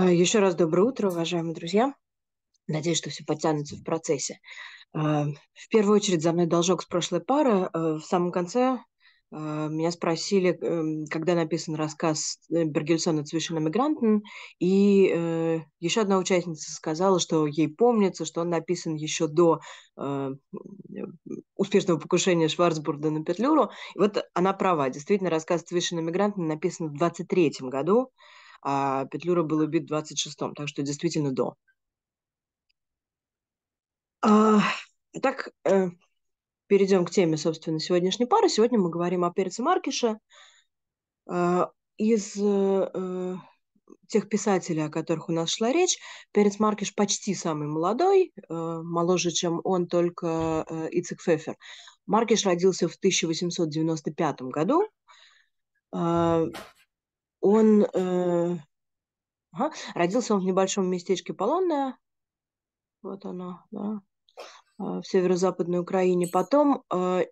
А, еще раз доброе утро, уважаемые друзья. Надеюсь, что все подтянется в процессе. А, в первую очередь за мной должок с прошлой пары. А, в самом конце меня спросили, эм, когда написан рассказ э, Бергельсона «Zwischen Эмигрантен», и э, еще одна участница сказала, что ей помнится, что он написан еще до э, успешного покушения Шварцбурда на Петлюру. И вот она права. Действительно, рассказ «Zwischen Эмигрантен» написан в 23 году, а Петлюра был убит в 26-м, так что действительно до. А, так, э, перейдем к теме, собственно, сегодняшней пары. Сегодня мы говорим о перце Маркише. Э, из э, тех писателей, о которых у нас шла речь, Перец Маркиш почти самый молодой, э, моложе, чем он, только э, Ицек Фефер. Маркиш родился в 1895 году. Э, он э, ага, родился он в небольшом местечке Полонное. Вот оно, да, э, в северо-западной Украине. Потом э,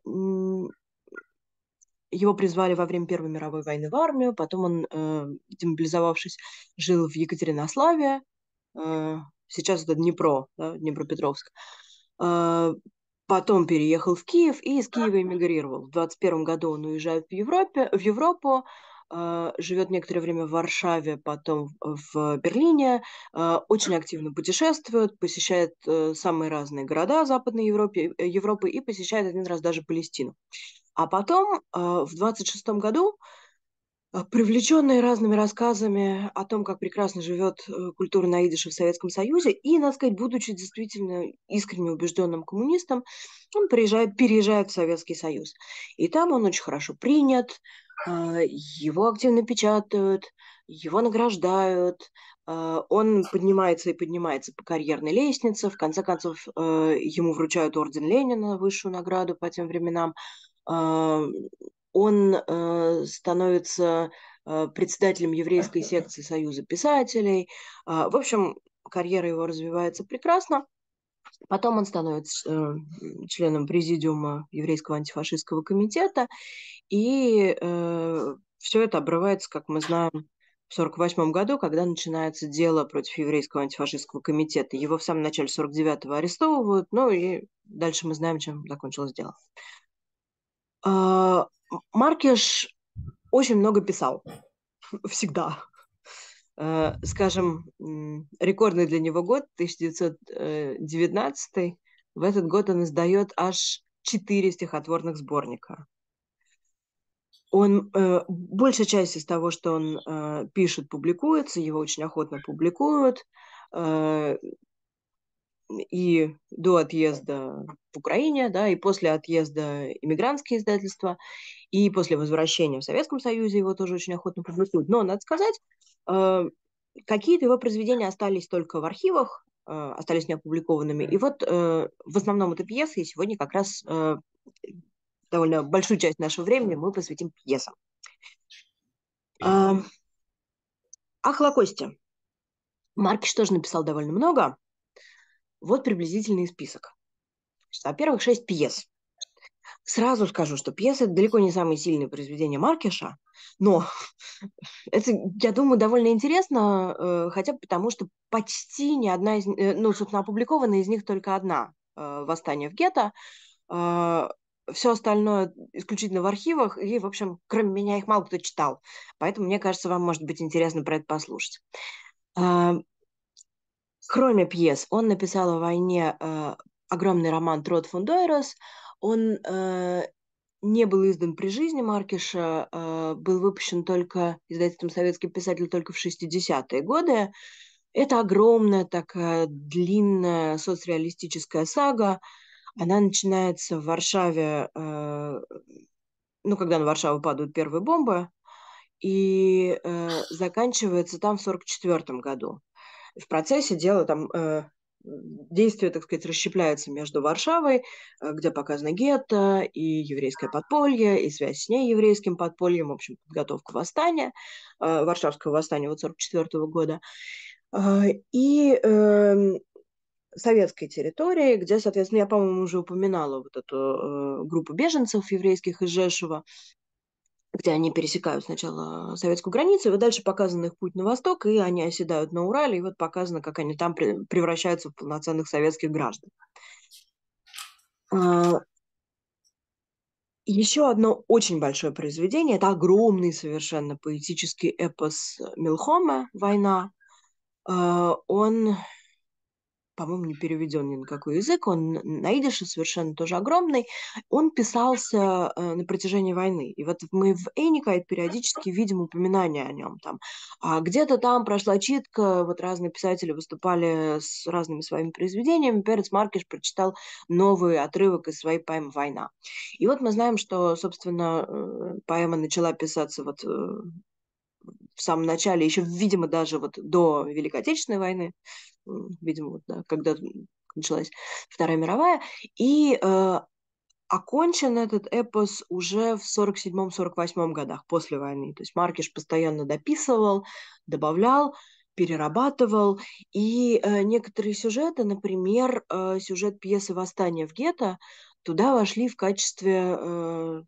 его призвали во время Первой мировой войны в армию, потом он, э, демобилизовавшись, жил в Екатеринославе, э, сейчас это Днепро, да, Днепропетровск. Э, потом переехал в Киев и из Киева эмигрировал. В 21 году он уезжает в, Европе, в Европу, а, живет некоторое время в Варшаве, потом в Берлине, а, очень активно путешествует, посещает э, самые разные города Западной Европы, э, Европы и посещает один раз даже Палестину. А потом э, в 26 году а, привлеченные разными рассказами о том, как прекрасно живет э, культура на идише в Советском Союзе, и, надо сказать, будучи действительно искренне убежденным коммунистом, он приезжает, переезжает в Советский Союз. И там он очень хорошо принят, а, его активно печатают, его награждают, а, он поднимается и поднимается по карьерной лестнице, в конце концов э, ему вручают орден Ленина, высшую награду по тем временам, он э, становится э, председателем еврейской секции Союза писателей. А, в общем, карьера его развивается прекрасно. Потом он становится э, членом президиума Еврейского антифашистского комитета, и все это обрывается, как мы знаем, в 1948 году, когда начинается дело против Еврейского антифашистского комитета. Его в самом начале 49-го арестовывают, ну и дальше мы знаем, чем закончилось дело. А, Маркиш очень много писал. Всегда. Э, скажем, рекордный для него год, 1919. Э, В этот год он издает аж четыре стихотворных сборника. Он, э, большая часть из того, что он э, пишет, публикуется, его очень охотно публикуют. Э, и до отъезда в Украине, да, и после отъезда иммигрантские издательства, и после возвращения в Советском Союзе его тоже очень охотно публикуют. Но, надо сказать, э, какие-то его произведения остались только в архивах, э, остались неопубликованными. И вот э, в основном это пьесы, и сегодня как раз довольно большую часть нашего времени мы посвятим пьесам. О Холокосте. Маркиш тоже написал довольно много. Вот приблизительный список. Во-первых, шесть пьес. Сразу скажу, что пьесы – это далеко не самые сильные произведения Маркиша, но это, я думаю, довольно интересно, э, хотя бы потому, что почти ни одна из, э, ну, собственно, опубликована из них только одна э, «Восстание в гетто», все остальное исключительно в архивах, и, в общем, кроме меня их мало кто читал. Поэтому, мне кажется, вам может быть интересно про это послушать. Кроме пьес, он написал о войне э, огромный роман «Трод фундойрос». Он э, не был издан при жизни Маркиша, э, был выпущен только издательством «Советский писатель» только в 60-е годы. Это огромная такая длинная соцреалистическая сага. Она начинается в Варшаве, э, ну, когда на Варшаву падают первые бомбы, и э, заканчивается там в 1944 году. В процессе дела там э, действие, так сказать, расщепляется между Варшавой, э, где показано гетто, и еврейское подполье, и связь с ней еврейским подпольем, в общем, подготовка восстания, э, Варшавского восстания 1944 года, и эм, советской территории, где, соответственно, я, по-моему, уже упоминала вот эту группу беженцев еврейских из Жешева, где они пересекают сначала советскую границу, и вот дальше показан их путь на восток, и они оседают на Урале, и вот показано, как они там превращаются в полноценных советских граждан. А, Еще одно очень большое произведение – это огромный совершенно поэтический эпос Милхома «Война». А, он по-моему, не переведен ни на какой язык, он на идише совершенно тоже огромный, он писался э, на протяжении войны. И вот мы в Эйникайт периодически видим упоминания о нем там. А где-то там прошла читка, вот разные писатели выступали с разными своими произведениями, Перец Маркиш прочитал новый отрывок из своей поэмы «Война». И вот мы знаем, что, собственно, э, поэма начала писаться вот э, в самом начале, еще, видимо, даже вот до Великой Отечественной войны, видимо, вот, да, когда началась Вторая мировая, и э, окончен этот эпос уже в 47-48 годах после войны. То есть Маркиш постоянно дописывал, добавлял, перерабатывал. И э, некоторые сюжеты, например, э, сюжет пьесы «Восстание в гетто», туда вошли в качестве э,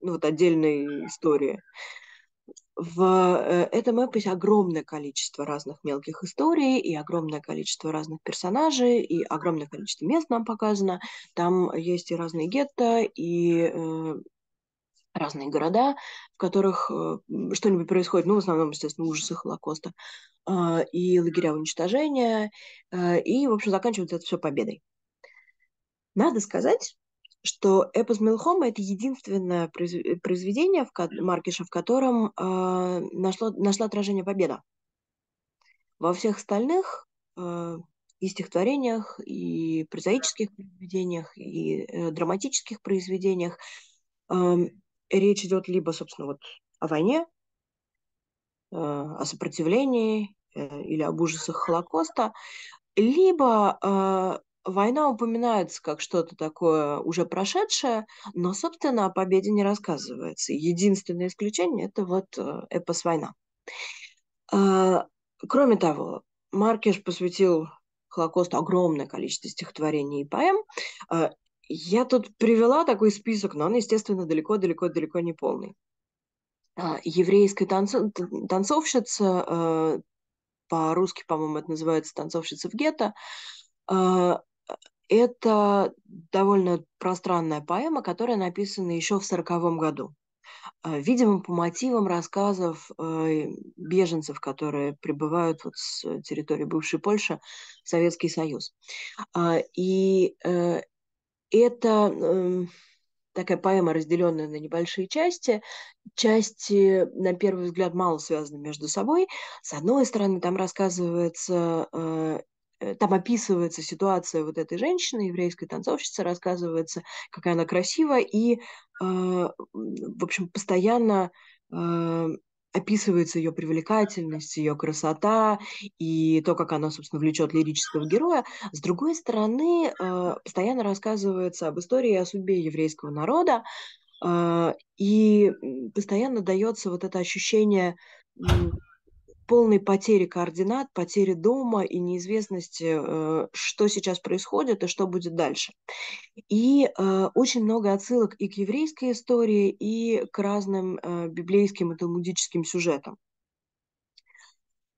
ну, вот отдельной истории в э, этом эпосе огромное количество разных мелких историй и огромное количество разных персонажей, и огромное количество мест нам показано. Там есть и разные гетто, и э, разные города, в которых э, что-нибудь происходит, ну, в основном, естественно, ужасы Холокоста, э, и лагеря уничтожения, э, и, в общем, заканчивается это все победой. Надо сказать, что эпос Мелхома – это единственное произведение в Маркиша, в котором э, нашло, нашла отражение победа. Во всех остальных э, и стихотворениях, и прозаических произведениях, и э, драматических произведениях э, речь идет либо, собственно, вот о войне, э, о сопротивлении э, или об ужасах Холокоста, либо Война упоминается как что-то такое уже прошедшее, но, собственно, о победе не рассказывается. Единственное исключение – это вот э, эпос «Война». А, кроме того, Маркеш посвятил Холокосту огромное количество стихотворений и поэм. А, я тут привела такой список, но он, естественно, далеко-далеко-далеко не полный. А, еврейская танцо- танцовщица, э, по-русски, по-моему, это называется «Танцовщица в гетто», это довольно пространная поэма, которая написана еще в сороковом году. Э, видимо, по мотивам рассказов э, беженцев, которые прибывают вот с территории бывшей Польши в Советский Союз. А, и э, это эм, такая поэма, разделенная на небольшие части. Части, на первый взгляд, мало связаны между собой. С одной стороны, там рассказывается Э, там описывается ситуация вот этой женщины, еврейской танцовщицы, рассказывается, какая она красивая, и, э, в общем, постоянно э, описывается ее привлекательность, ее красота и то, как она, собственно, влечет лирического героя. С другой стороны, постоянно рассказывается об истории и о судьбе еврейского народа, и постоянно дается вот это ощущение полной потери координат, потери дома и неизвестности, э, что сейчас происходит и что будет дальше. И э, очень много отсылок и к еврейской истории, и к разным э, библейским и талмудическим сюжетам.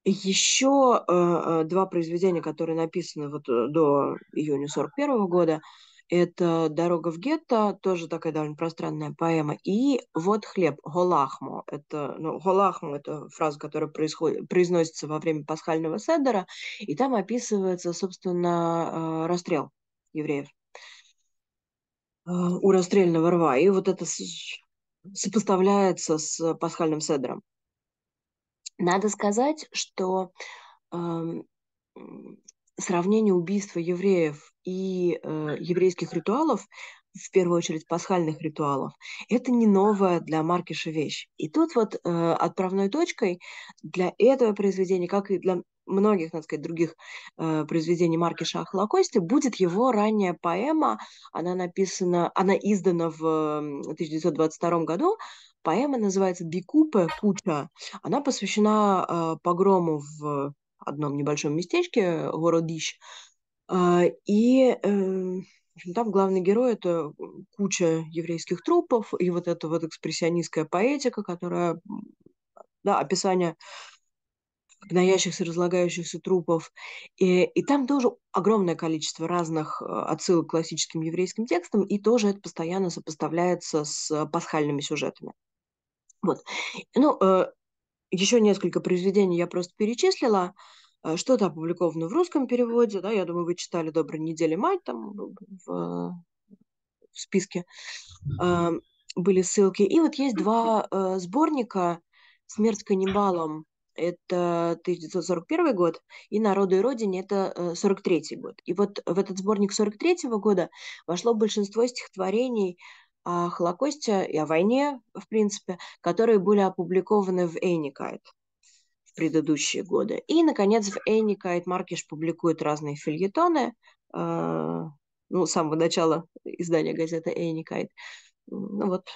Еще два произведения, которые написаны вот до июня 1941 года – это «Дорога в гетто», тоже такая довольно пространная поэма. И «Вот хлеб» Голахмо. Это, ну, Голахмо – это фраза, которая происходит, произносится во время пасхального седера, и там описывается, собственно, э, расстрел евреев э, у расстрельного рва. И вот это сопоставляется с пасхальным седром. Надо сказать, что эм, сравнение убийства евреев и э, еврейских ритуалов, в первую очередь пасхальных ритуалов, это не новая для Маркиша вещь. И тут вот э, отправной точкой для этого произведения, как и для многих, надо сказать, других э, произведений Маркиша о Холокосте, будет его ранняя поэма. Она написана, она издана в 1922 году. Поэма называется «Бикупе Куча». Она посвящена э, погрому в одном небольшом местечке, городищ. А, и эм, в там главный герой – это куча еврейских трупов и вот эта вот экспрессионистская поэтика, которая, да, описание гноящихся, разлагающихся трупов. И, и там тоже огромное количество разных э, отсылок к классическим еврейским текстам, и тоже это постоянно сопоставляется с пасхальными сюжетами. Вот. Ну, э, еще несколько произведений я просто перечислила. Э, что-то опубликовано в русском переводе, да, я думаю, вы читали «Доброй недели, мать» там ну, в, в списке эм, были ссылки. И вот есть два э, сборника «Смерть каннибалом» это 1941 год, и «Народу и Родине» это 1943 э, год. И вот в этот сборник 1943 года вошло большинство стихотворений о Холокосте и о войне, в принципе, которые были опубликованы в Эйникайт в предыдущие годы. И, наконец, в Эйникайт Маркиш публикует разные фильетоны, э, ну, с самого начала издания газеты Эйникайт. Ну, вот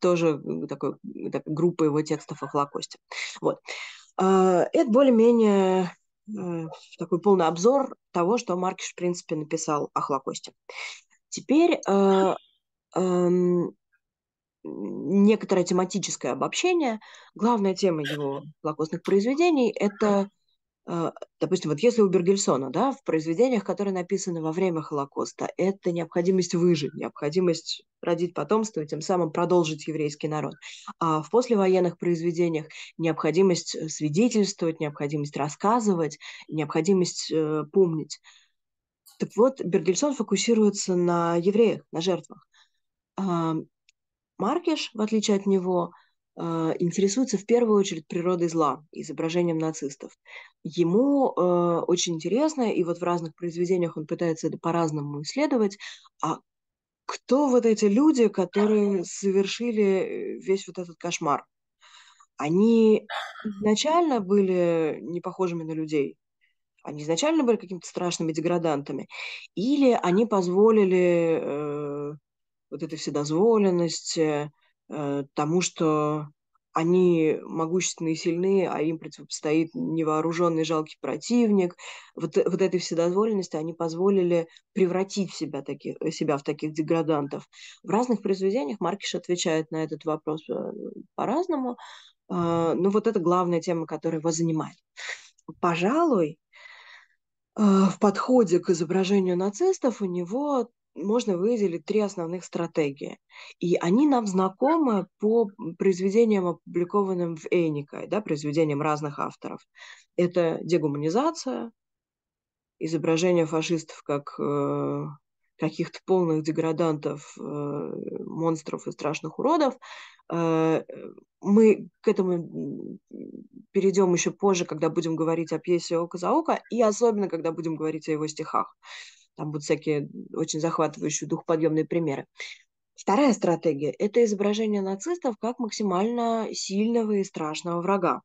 тоже такой, такой группа его текстов о Холокосте. Вот. Э, это более-менее э, такой полный обзор того, что Маркиш, в принципе, написал о Холокосте. Теперь э, некоторое тематическое обобщение. Главная тема его лакостных произведений – это, э, допустим, вот если у Бергельсона, да, в произведениях, которые написаны во время Холокоста, это необходимость выжить, необходимость родить потомство и тем самым продолжить еврейский народ. А в послевоенных произведениях необходимость э, свидетельствовать, необходимость рассказывать, необходимость э, помнить. Так вот, Бергельсон фокусируется на евреях, на жертвах. А, Маркеш, в отличие от него, а, интересуется в первую очередь природой зла, изображением нацистов. Ему а, очень интересно, и вот в разных произведениях он пытается это по-разному исследовать, а кто вот эти люди, которые совершили э, весь вот этот кошмар? Они изначально были не похожими на людей, они изначально были какими-то страшными деградантами, или они позволили э, вот этой вседозволенности, э, тому, что они могущественные и сильны, а им противостоит невооруженный жалкий противник. Вот, э, вот этой вседозволенности они позволили превратить себя, таких, э, себя в таких деградантов. В разных произведениях Маркиш отвечает на этот вопрос по-разному, но вот это главная тема, которая его занимает. Пожалуй, в подходе к изображению нацистов у него можно выделить три основных стратегии. И они нам знакомы по произведениям, опубликованным в Эникой, да, произведениям разных авторов. Это дегуманизация, изображение фашистов как э, каких-то полных деградантов, э, монстров и страшных уродов. Э, мы к этому перейдем еще позже, когда будем говорить о пьесе «Око за око», и особенно, когда будем говорить о его стихах. Там будут всякие очень захватывающие духоподъемные примеры. Вторая стратегия – это изображение нацистов как максимально сильного и страшного врага.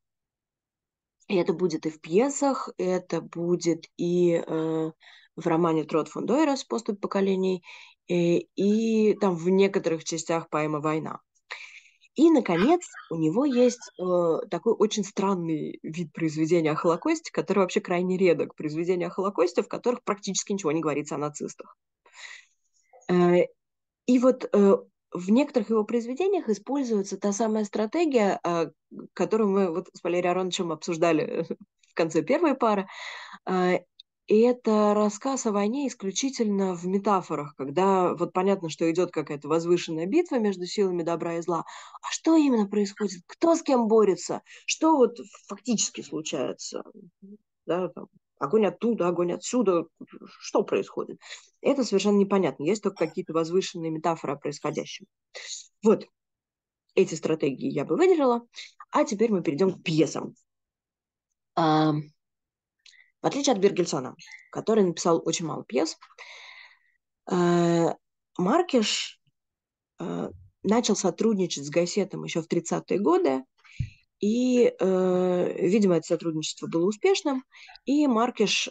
И это будет и в пьесах, это будет и э, в романе Трот фон Дойрес «Поступь поколений», и, э, и там в некоторых частях поэма «Война». И, наконец, у него есть э, такой очень странный вид произведения о Холокосте, который вообще крайне редок. Произведения о Холокосте, в которых практически ничего не говорится о нацистах. Э, и вот э, в некоторых его произведениях используется та самая стратегия, э, которую мы вот с Валерием Ароновичем обсуждали в конце первой пары. Э, и это рассказ о войне исключительно в метафорах, когда вот понятно, что идет какая-то возвышенная битва между силами добра и зла. А что именно происходит? Кто с кем борется? Что вот фактически случается? Да, там, огонь оттуда, огонь отсюда. Что происходит? Это совершенно непонятно. Есть только какие-то возвышенные метафоры о происходящем. Вот. Эти стратегии я бы выделила. А теперь мы перейдем к пьесам. В отличие от Бергельсона, который написал очень мало пьес, э, Маркиш э, начал сотрудничать с газетом еще в 30-е годы, и, э, видимо, это сотрудничество было успешным, и Маркиш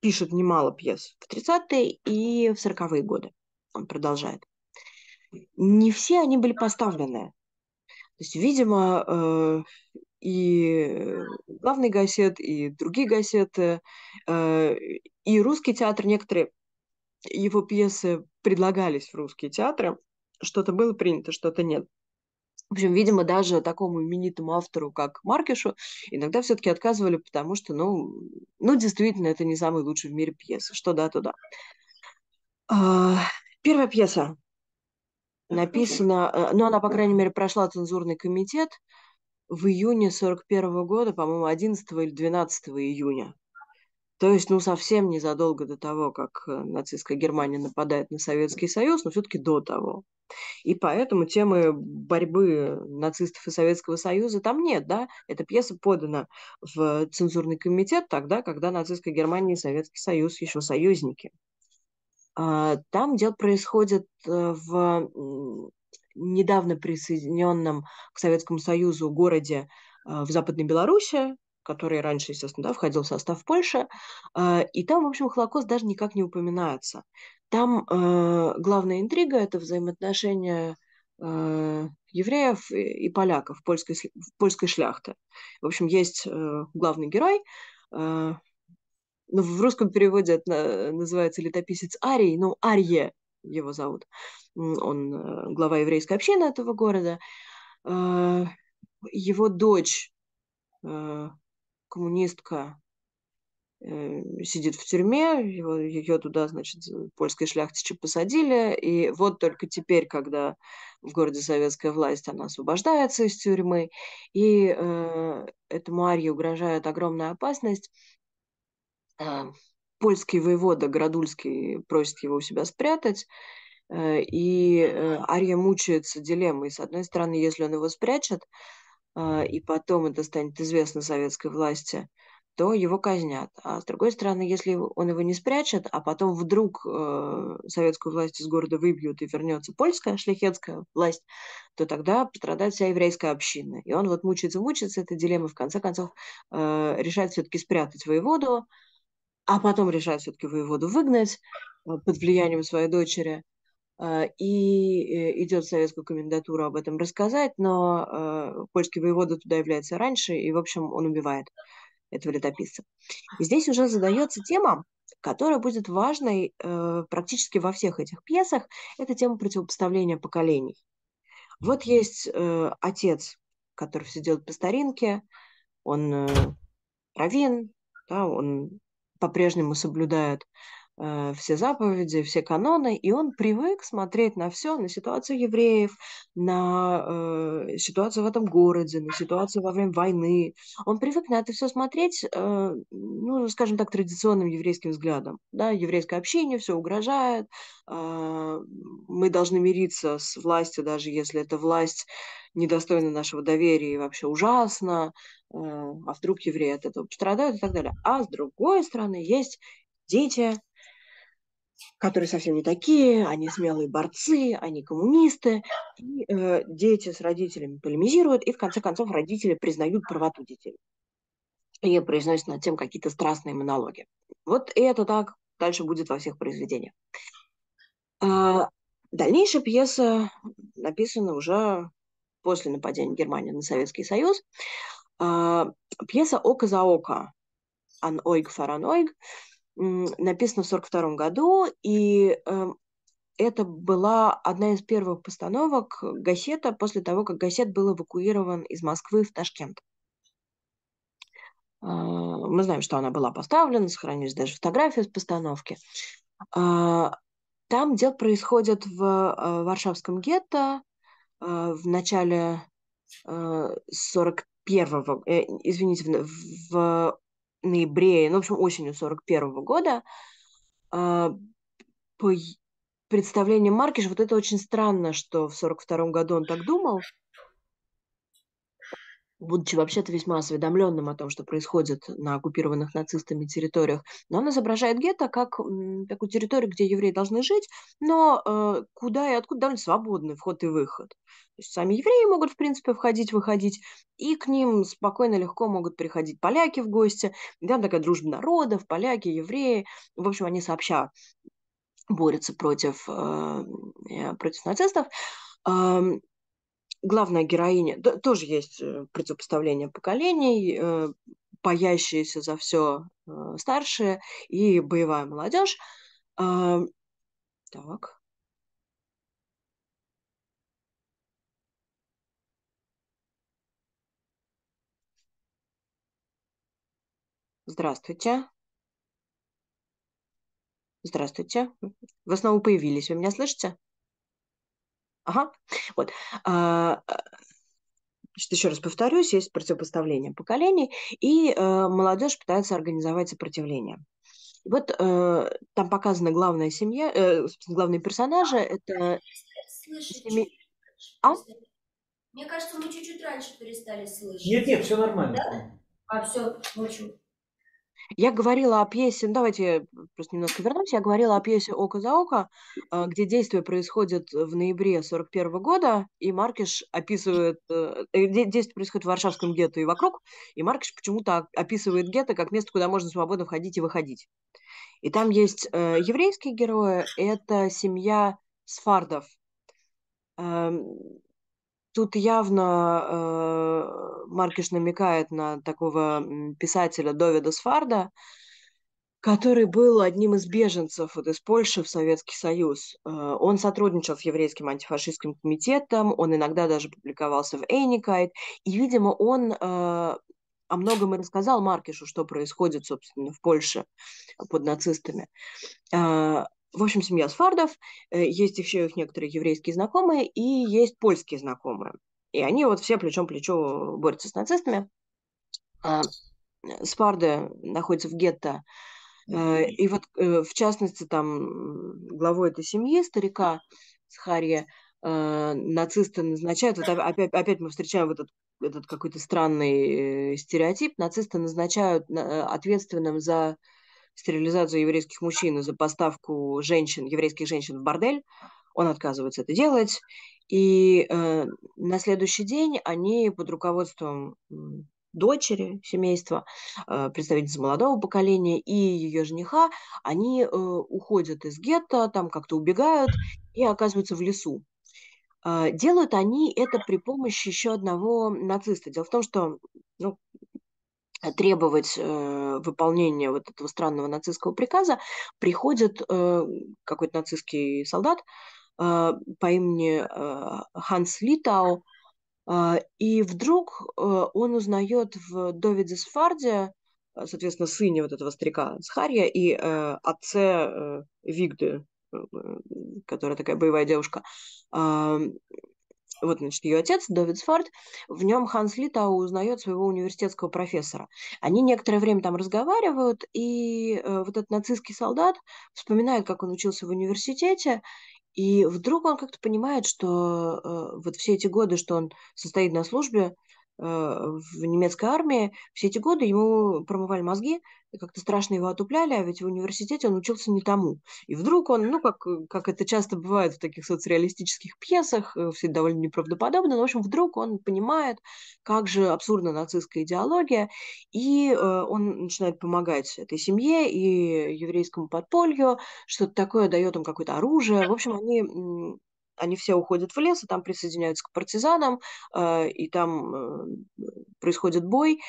пишет немало пьес в 30-е и в 40-е годы. Он продолжает. Не все они были поставлены. То есть, видимо, и главный газет, и другие газеты, э, и русский театр, некоторые его пьесы предлагались в русские театры, что-то было принято, что-то нет. В общем, видимо, даже такому именитому автору, как Маркишу, иногда все-таки отказывали, потому что, ну, ну, действительно, это не самый лучший в мире пьеса. Что да, то да. А, первая пьеса написана, э, ну, она, по крайней мере, прошла цензурный комитет, в июне 41 года, по-моему, 11 или 12 июня. То есть, ну, совсем незадолго до того, как э, нацистская Германия нападает на Советский Союз, но все-таки до того. И поэтому темы борьбы нацистов и Советского Союза там нет, да? Эта пьеса подана в цензурный комитет тогда, когда нацистская Германия и Советский Союз еще союзники. А, там дело происходит э, в недавно присоединенном к Советскому Союзу городе э, в Западной Беларуси, который раньше, естественно, да, входил в состав Польши, э, и там, в общем, Холокост даже никак не упоминается. Там э, главная интрига – это взаимоотношения евреев и поляков, польской, польской шляхты. В общем, есть главный герой, ну, в русском переводе это называется летописец Арий, ну Арье его зовут. Он э, глава еврейской общины этого города. Э, его дочь, э, коммунистка, сидит в тюрьме, его, ее туда, значит, польские шляхтичи посадили, и вот только теперь, когда в городе советская власть, она освобождается из тюрьмы, и э, этому Арье угрожает огромная опасность, польский воевода Градульский просит его у себя спрятать, э, и э, Ария мучается дилеммой. С одной стороны, если он его спрячет, э, и потом это станет известно советской власти, то его казнят. А с другой стороны, если он его не спрячет, а потом вдруг э, советскую власть из города выбьют и вернется польская шляхетская власть, то тогда пострадает вся еврейская община. И он вот мучается-мучается, эта дилемма в конце концов э, решает все-таки спрятать воеводу, а потом решает все-таки воеводу выгнать э, под влиянием своей дочери э, и э, идет в советскую комендатуру об этом рассказать, но польский воевода туда является раньше, и, в общем, он убивает этого летописца. И здесь уже задается тема, которая будет важной практически во всех этих пьесах, это тема противопоставления поколений. Вот есть отец, который все делает по старинке, он равен да, он по-прежнему соблюдают Э, все заповеди, все каноны, и он привык смотреть на все, на ситуацию евреев, на э, ситуацию в этом городе, на ситуацию во время войны. Он привык на это все смотреть, э, ну, скажем так, традиционным еврейским взглядом. Да, еврейское общение, все угрожает, э, мы должны мириться с властью, даже если эта власть недостойна нашего доверия и вообще ужасно, э, а вдруг евреи от этого пострадают и так далее. А с другой стороны есть дети которые совсем не такие, они смелые борцы, они коммунисты. И, э, дети с родителями полемизируют, и в конце концов родители признают правоту детей. И произносят над тем какие-то страстные монологи. Вот и это так дальше будет во всех произведениях. А, дальнейшая пьеса написана уже после нападения Германии на Советский Союз. А, пьеса «Око за око» «Ан ойг фаран ойг», Написана в 1942 году, и эм, это была одна из первых постановок Гасета после того, как Гасет был эвакуирован из Москвы в Ташкент. А, мы знаем, что она была поставлена, сохранились даже фотографии с постановки. А, там дело происходит в э, Варшавском гетто э, в начале 41-го, э, извините, в ноябре, ну, в общем, осенью 41 года, а, по представлению Маркиша, вот это очень странно, что в 42 году он так думал, будучи вообще-то весьма осведомленным о том, что происходит на оккупированных нацистами территориях. Но он изображает гетто как такую территорию, где евреи должны жить, но э, куда и откуда довольно свободный вход и выход. То есть сами евреи могут, в принципе, входить, выходить, и к ним спокойно, легко могут приходить поляки в гости. там такая дружба народов, поляки, евреи. В общем, они сообща борются против, э, э против нацистов главная героиня, да, тоже есть э, противопоставление поколений, паящиеся э, за все э, старшие и боевая молодежь. А, так. Здравствуйте. Здравствуйте. Вы снова появились. Вы меня слышите? Ага. Вот. А, э, значит, еще раз повторюсь, есть противопоставление поколений, и э, молодежь пытается организовать сопротивление. вот э, там показана главная семья, э, собственно, главные персонажи. А, это слышать, семи... а? Мне кажется, мы чуть-чуть раньше перестали слышать. Нет, нет, все нормально. Да? А все, ночью. Я говорила о пьесе, ну, давайте просто немножко вернусь, я говорила о пьесе «Око за око», а, где действие происходит в ноябре 41 года, и Маркиш описывает... Э, э, действие происходит в Варшавском гетто и вокруг, и Маркиш почему-то описывает гетто как место, куда можно свободно входить и выходить. И там есть э, еврейские герои, это семья Сфардов, эм, Тут явно э, Маркиш намекает на такого писателя Довида Сфарда, который был одним из беженцев вот из Польши в Советский Союз. Э, он сотрудничал с еврейским антифашистским комитетом, он иногда даже публиковался в Эйникайт, и, видимо, он э, о многом и рассказал Маркишу, что происходит, собственно, в Польше под нацистами. Э, в общем, семья Сфардов, э, есть еще их некоторые еврейские знакомые и есть польские знакомые. И они вот все плечом плечо борются с нацистами. А, э, Спарды находятся в гетто. Э, и вот, в частности, там главой этой семьи, старика Схарья, нацисты назначают, вот опять, опять мы встречаем вот этот, этот какой-то странный стереотип, нацисты назначают ответственным за стерилизацию еврейских мужчин и за поставку женщин, еврейских женщин в бордель. Он отказывается это делать. И э, на следующий день они под руководством дочери семейства, э, представительницы молодого поколения и ее жениха, они э, уходят из гетто, там как-то убегают и оказываются в лесу. Э, делают они это при помощи еще одного нациста. Дело в том, что ну, требовать э, выполнения вот этого странного нацистского приказа, приходит э, какой-то нацистский солдат э, по имени э, Ханс Литау, э, и вдруг э, он узнает в Довиде Сфарде, э, соответственно, сыне вот этого старика Схарья и э, отце э, Вигды, э, э которая такая боевая девушка, э, вот, значит, ее отец, Довид Сфорд, в нем Ханс Литау узнает своего университетского профессора. Они некоторое время там разговаривают, и э, вот этот нацистский солдат вспоминает, как он учился в университете, и вдруг он как-то понимает, что э, вот все эти годы, что он состоит на службе, а, в немецкой армии, все эти годы ему промывали мозги, как-то страшно его отупляли, а ведь в университете он учился не тому. И вдруг он, ну, как, как это часто бывает в таких соцреалистических пьесах, э, все довольно неправдоподобно, но, в общем, вдруг он понимает, как же абсурдна нацистская идеология, и э, он начинает помогать этой семье и еврейскому подполью, что-то такое дает им какое-то оружие. В общем, они они все уходят в лес, и там присоединяются к партизанам, э, и там э, происходит бой,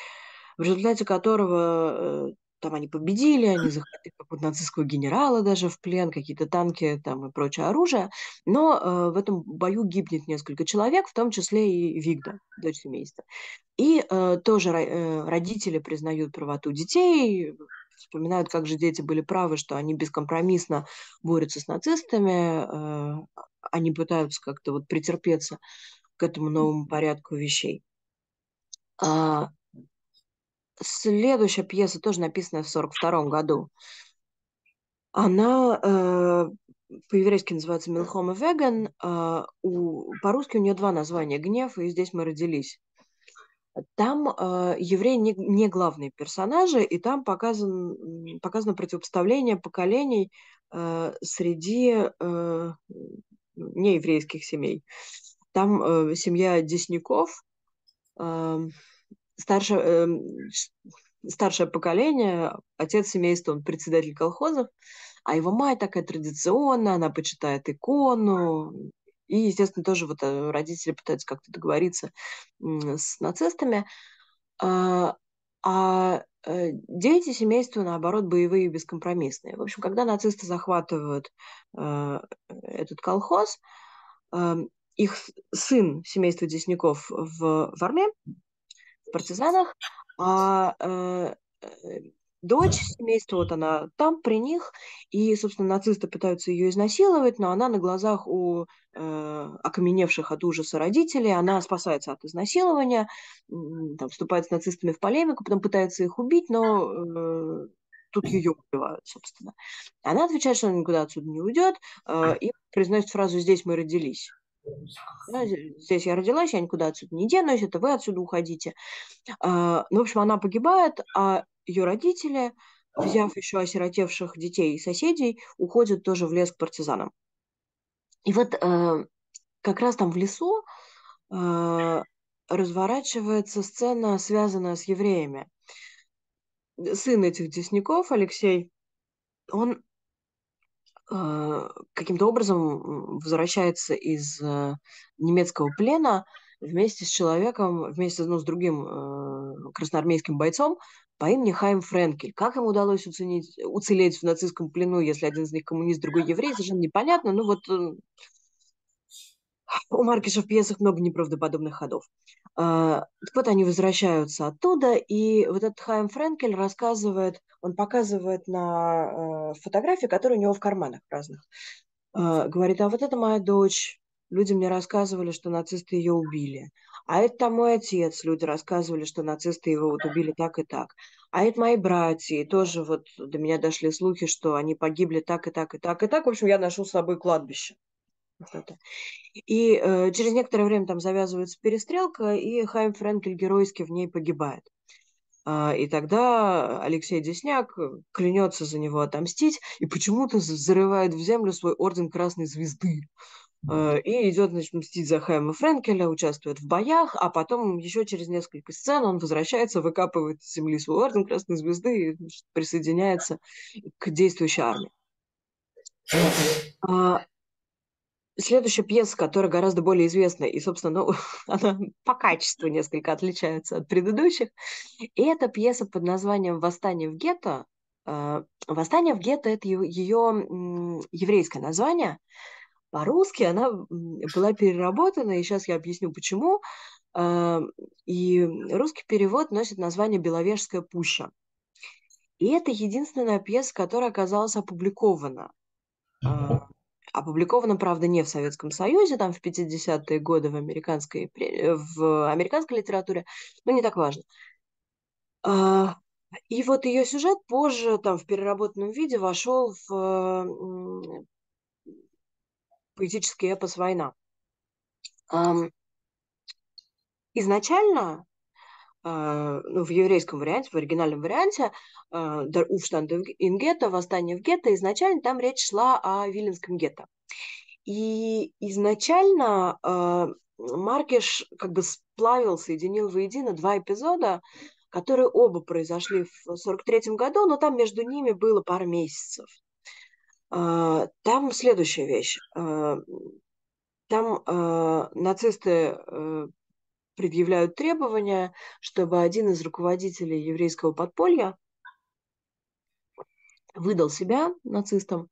в результате которого э, там они победили, они захватили какого-то нацистского генерала даже в плен, какие-то танки там и прочее оружие. Но э, в этом бою гибнет несколько человек, в том числе и Вигда, дочь семейства. И э, тоже э, родители признают правоту детей, вспоминают, как же дети были правы, что они бескомпромиссно борются с нацистами, они пытаются как-то вот претерпеться к этому новому порядку вещей. А, следующая пьеса тоже написанная в 1942 году. Она э, по-еврейски называется «Милхома Веган». Э, по-русски у нее два названия – «Гнев» и «Здесь мы родились». Там э, евреи не, не главные персонажи, и там показан, показано противопоставление поколений э, среди э, нееврейских семей. Там э, семья Десняков, э, старше, э, старшее поколение, отец семейства, он председатель колхозов, а его мать такая традиционная, она почитает икону, и, естественно, тоже вот э, родители пытаются как-то договориться с нацистами. А, а Э, дети семейства, наоборот, боевые и бескомпромиссные. В общем, когда нацисты захватывают э, этот колхоз, э, их сын семейства Десняков в, в армии, в партизанах, а э, э, Дочь семейства, вот она там при них, и, собственно, нацисты пытаются ее изнасиловать, но она на глазах у э, окаменевших от ужаса родителей, она спасается от изнасилования, э, там, вступает с нацистами в полемику, потом пытается их убить, но э, тут ее убивают, собственно. Она отвечает, что она никуда отсюда не уйдет, э, и произносит фразу «здесь мы родились». здесь я родилась, я никуда отсюда не денусь, это вы отсюда уходите. Э, ну, в общем, она погибает, а ее родители, взяв еще осиротевших детей и соседей, уходят тоже в лес к партизанам. И вот э, как раз там в лесу э, разворачивается сцена, связанная с евреями. Сын этих десняков, Алексей, он э, каким-то образом возвращается из э, немецкого плена вместе с человеком, вместе ну, с другим э, красноармейским бойцом, по имени Хайм Френкель. Как им удалось уценить, уцелеть в нацистском плену, если один из них коммунист, другой еврей, совершенно непонятно. Ну вот э, у Маркиша в пьесах много неправдоподобных ходов. А, так вот, они возвращаются оттуда, и вот этот Хайм Френкель рассказывает, он показывает на э, фотографии, которые у него в карманах разных. А, говорит, а вот это моя дочь, люди мне рассказывали, что нацисты ее убили а это там мой отец, люди рассказывали, что нацисты его вот убили так и так, а это мои братья, и тоже вот до меня дошли слухи, что они погибли так и так и так и так, в общем, я нашел с собой кладбище. и э, через некоторое время там завязывается перестрелка, и Хайм Френкель геройски в ней погибает. А, и тогда Алексей Десняк э, клянется за него отомстить и почему-то взрывает в землю свой орден Красной Звезды. Э, и идет, значит, мстить за Хэма Френкеля, участвует в боях, а потом еще через несколько сцен он возвращается, выкапывает из земли свой орден Красной Звезды и присоединяется к действующей армии. А, следующая пьеса, которая гораздо более известна, и, собственно, ну, она по качеству несколько отличается от предыдущих, и это пьеса под названием «Восстание в гетто». Э, «Восстание в гетто» — это ее еврейское название – по-русски она была переработана, и сейчас я объясню, почему. А, и русский перевод носит название «Беловежская пуща». И это единственная пьеса, которая оказалась опубликована. А, опубликована, правда, не в Советском Союзе, там в 50-е годы в американской, в американской литературе, но не так важно. А, и вот ее сюжет позже, там, в переработанном виде, вошел в поэтический эпос «Война». Изначально а, ну, в еврейском варианте, в оригинальном варианте а, Уфштанда Ингета, «Восстание в гетто», изначально там речь шла о Виленском гетто. И изначально а, Маркиш как бы сплавил, соединил воедино два эпизода, которые оба произошли в 1943 году, но там между ними было пару месяцев. А, там следующая вещь. А, там а, нацисты э, предъявляют требования, чтобы один из руководителей еврейского подполья выдал себя нацистам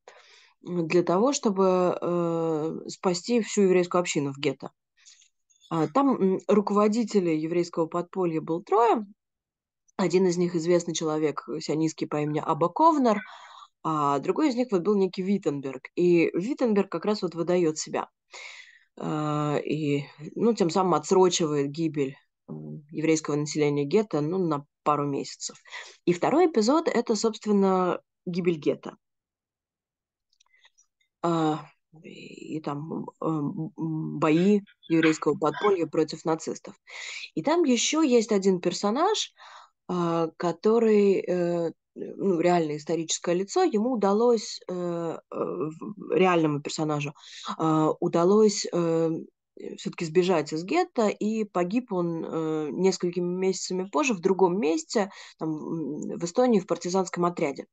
для того, чтобы э, спасти всю еврейскую общину в гетто. Там руководителей еврейского подполья был трое. Один из них известный человек, сионистский по имени Абаковнер – а другой из них вот был некий Виттенберг. И Виттенберг как раз вот выдает себя. А, и, ну, тем самым отсрочивает гибель еврейского населения гетто, ну, на пару месяцев. И второй эпизод – это, собственно, гибель гетто. А, и там бои еврейского подполья против нацистов. И там еще есть один персонаж – а, который э, ну, реальное историческое лицо, ему удалось, э, э, реальному персонажу, удалось все-таки сбежать из гетто, и погиб он э, несколькими месяцами позже в другом месте, там, в Эстонии, в партизанском отряде.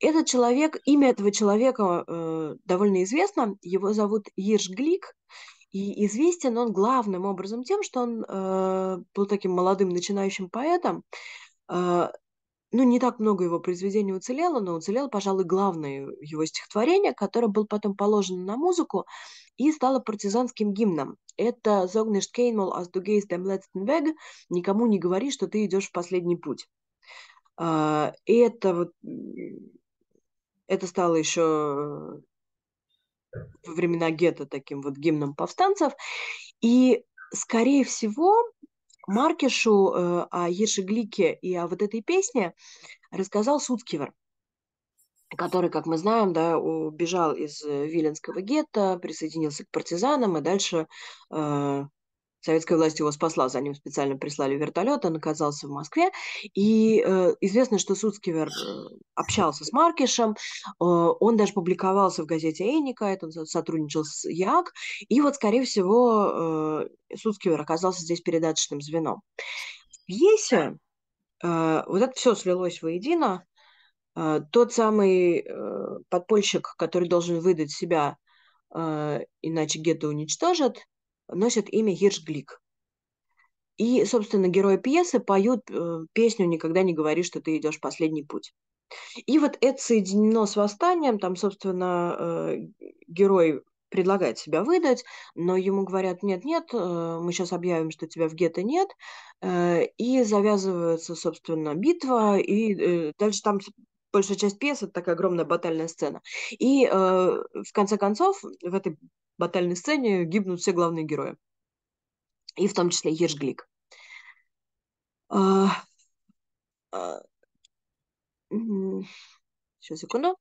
Этот человек, имя этого человека э, довольно известно, его зовут Ирж Глик, и известен он главным образом тем, что он э, был таким молодым начинающим поэтом. Э, ну, не так много его произведений уцелело, но уцелело, пожалуй, главное его стихотворение, которое было потом положено на музыку и стало партизанским гимном. Это «Зогнешт кейнмол аз дугейс дэм летстенвег» «Никому не говори, что ты идешь в последний путь». Э, и это вот это стало еще э, во времена гетто таким вот гимном повстанцев. И, скорее всего, Маркишу э, о Ешеглике и о вот этой песне рассказал Суткивер, который, как мы знаем, да, убежал из э, Виленского гетто, присоединился к партизанам и дальше э, Советская власть его спасла, за ним специально прислали вертолет, он оказался в Москве. И э, известно, что Суцкивер э, общался с Маркишем, э, он даже публиковался в газете «Эйникайт», он сотрудничал с ЯК, и вот, скорее всего, э, Суцкивер оказался здесь передаточным звеном. Если э, вот это все слилось воедино. Э, тот самый э, подпольщик, который должен выдать себя, э, иначе гетто уничтожат, носит имя Гиршглик. И, собственно, герои пьесы поют э, песню «Никогда не говори, что ты идешь последний путь». И вот это соединено с восстанием, там, собственно, э, герой предлагает себя выдать, но ему говорят, нет-нет, э, мы сейчас объявим, что тебя в гетто нет, и завязывается, собственно, битва, и дальше там большая часть пьесы – это такая огромная батальная сцена. И э, в конце концов в этой батальной сцене гибнут все главные герои. И в том числе Ержглик. Э, а, э, а, Сейчас, секунду.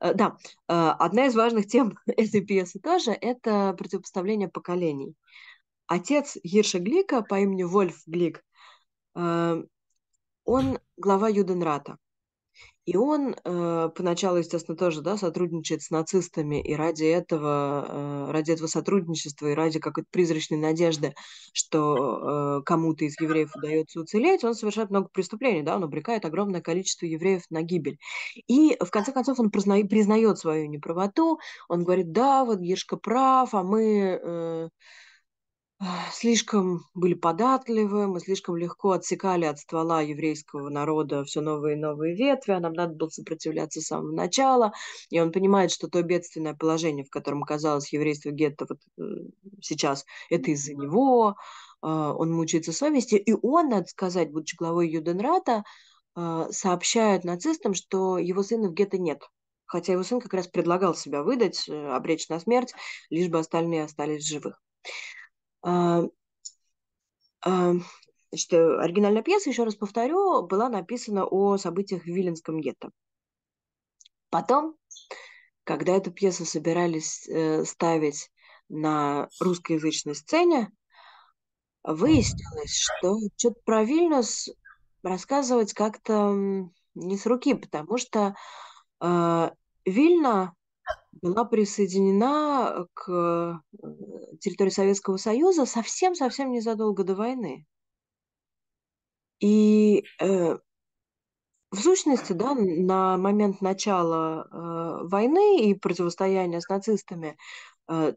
Э, да, э, одна из важных тем этой пьесы тоже – это противопоставление поколений. Отец Гирша Глика по имени Вольф Глик, э, он глава Юденрата. И он э, поначалу, естественно, тоже да, сотрудничает с нацистами, и ради этого, э, ради этого сотрудничества, и ради какой-то призрачной надежды, что э, кому-то из евреев удается уцелеть, он совершает много преступлений, да, он обрекает огромное количество евреев на гибель. И в конце концов он призна... признает свою неправоту, он говорит, да, вот Гиршка прав, а мы... Э, слишком были податливы, мы слишком легко отсекали от ствола еврейского народа все новые и новые ветви, а нам надо было сопротивляться с самого начала, и он понимает, что то бедственное положение, в котором оказалось еврейство гетто вот э, сейчас, это из-за него, а, он мучается совести, и он, надо сказать, будучи главой Юденрата, а, сообщает нацистам, что его сына в гетто нет, хотя его сын как раз предлагал себя выдать, э, обречь на смерть, лишь бы остальные остались живых. А, а, значит, э, оригинальная пьеса, еще раз повторю, была написана о событиях в Виленском гетто. Потом, когда эту пьесу собирались э, ставить на русскоязычной сцене, выяснилось, что что-то про Вильнюс рассказывать как-то не с руки, потому что э, Вильна была присоединена э, к э, э, территории Советского Союза совсем-совсем незадолго до войны. И э, в сущности, да, на момент начала э, войны и противостояния с нацистами э,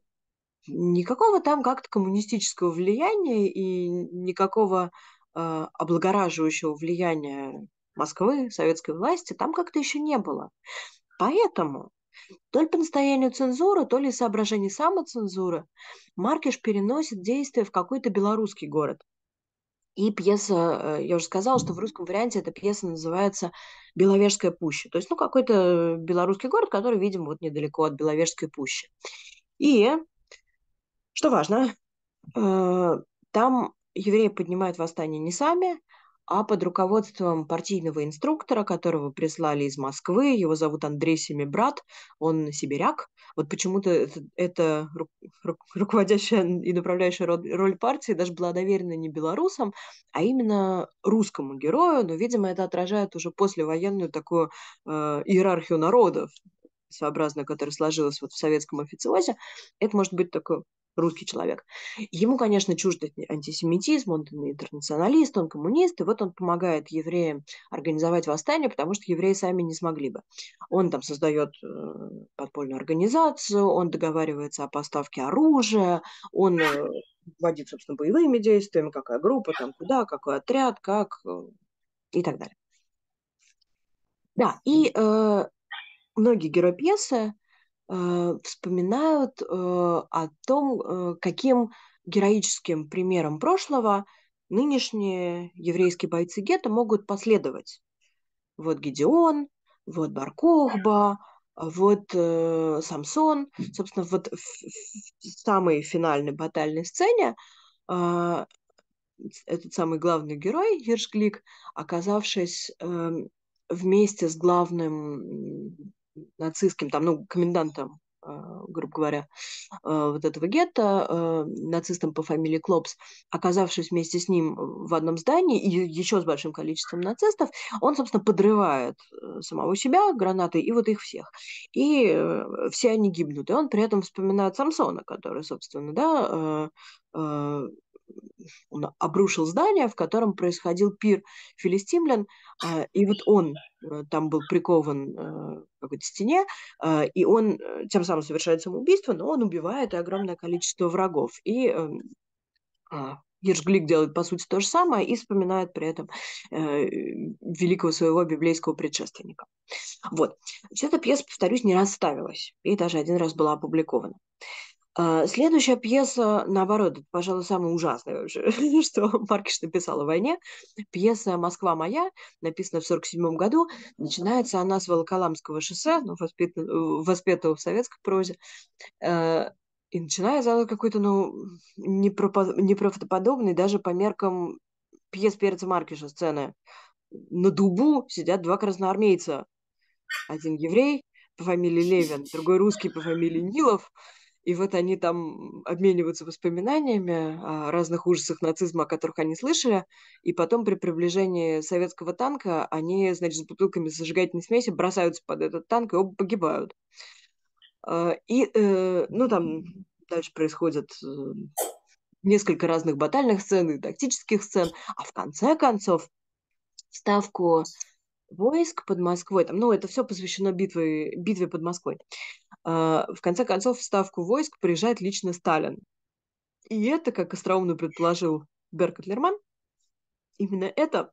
никакого там как-то коммунистического влияния и никакого э, облагораживающего влияния Москвы, советской власти там как-то еще не было. Поэтому то ли по настоянию цензуры, то ли из соображений самоцензуры Маркиш переносит действие в какой-то белорусский город. И пьеса, э, я уже сказала, что в русском варианте эта пьеса называется «Беловежская пуща». То есть, ну, какой-то белорусский город, который, видимо, вот недалеко от Беловежской пущи. И, что важно, э, там евреи поднимают восстание не сами, а под руководством партийного инструктора, которого прислали из Москвы. Его зовут Андрей Семибрат, он сибиряк. Вот почему-то это, это ру, ру, руководящая и направляющая роль, партии даже была доверена не белорусам, а именно русскому герою. Но, видимо, это отражает уже послевоенную такую э, иерархию народов, сообразно, которая сложилась вот в советском официозе. Это может быть такое русский человек. Ему, конечно, чужд антисемитизм, он интернационалист, он коммунист, и вот он помогает евреям организовать восстание, потому что евреи сами не смогли бы. Он там создает э, подпольную организацию, он договаривается о поставке оружия, он э, вводит, собственно, боевыми действиями, какая группа, там куда, какой отряд, как э, и так далее. Да, и э, многие герои пьесы Э, вспоминают э, о том, э, каким героическим примером прошлого нынешние еврейские бойцы гетто могут последовать. Вот Гедеон, вот Баркохба, вот э, Самсон. Собственно, вот в, в самой финальной батальной сцене э, этот самый главный герой, Ершглик, оказавшись э, вместе с главным нацистским, там, ну, комендантом, э, грубо говоря, э, вот этого гетто, э, нацистом по фамилии Клопс, оказавшись вместе с ним в одном здании и еще с большим количеством нацистов, он, собственно, подрывает самого себя гранатой и вот их всех. И все они гибнут. И он при этом вспоминает Самсона, который, собственно, да, он обрушил здание, в котором происходил пир филистимлян, а, и вот он э, там был прикован э, к какой-то стене, э, и он тем самым совершает самоубийство, но он убивает огромное количество врагов. И эм, а, Ержглик делает, по сути, то же самое и вспоминает при этом э, великого своего библейского предшественника. Вот. Эта пьеса, повторюсь, не раз ставилась и даже один раз была опубликована. А, следующая пьеса, наоборот, это, пожалуй, самая ужасная вообще, что Маркиш написал о войне. Пьеса «Москва моя», написана в 1947 году. Начинается она с Волоколамского шоссе, ну, воспет... Э, воспетого в советской прозе. Э, и начинается она какой-то, ну, непропо... неправдоподобный даже по меркам пьес Перца Маркиша сцены. На дубу сидят два красноармейца. Один еврей по фамилии Левин, другой русский по фамилии Нилов – и вот они там обмениваются воспоминаниями о разных ужасах нацизма, о которых они слышали. И потом при приближении советского танка они, значит, с бутылками зажигательной смеси бросаются под этот танк и оба погибают. А, и, э, ну, там дальше происходят э, несколько разных батальных сцен и тактических сцен. А в конце концов ставку войск под Москвой, там, ну, это все посвящено битве, битве под Москвой. А, в конце концов, в ставку войск приезжает лично Сталин. И это, как остроумно предположил Беркут Лерман, именно это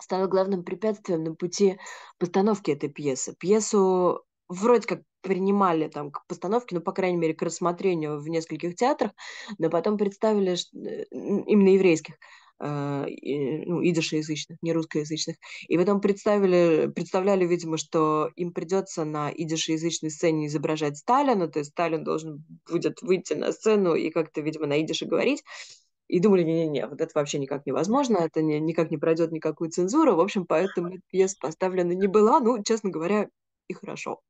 стало главным препятствием на пути постановки этой пьесы. Пьесу вроде как принимали там к постановке, ну, по крайней мере, к рассмотрению в нескольких театрах, но потом представили, э, именно еврейских, а, ну, идишеязычных, не русскоязычных. И потом представили, представляли, видимо, что им придется на идишеязычной сцене изображать Сталина, то есть Сталин должен будет выйти на сцену и как-то, видимо, на идише говорить. И думали, не-не-не, вот это вообще никак невозможно, это не, никак не пройдет никакую цензуру. В общем, поэтому пьеса поставлена не была. Ну, честно говоря, и хорошо.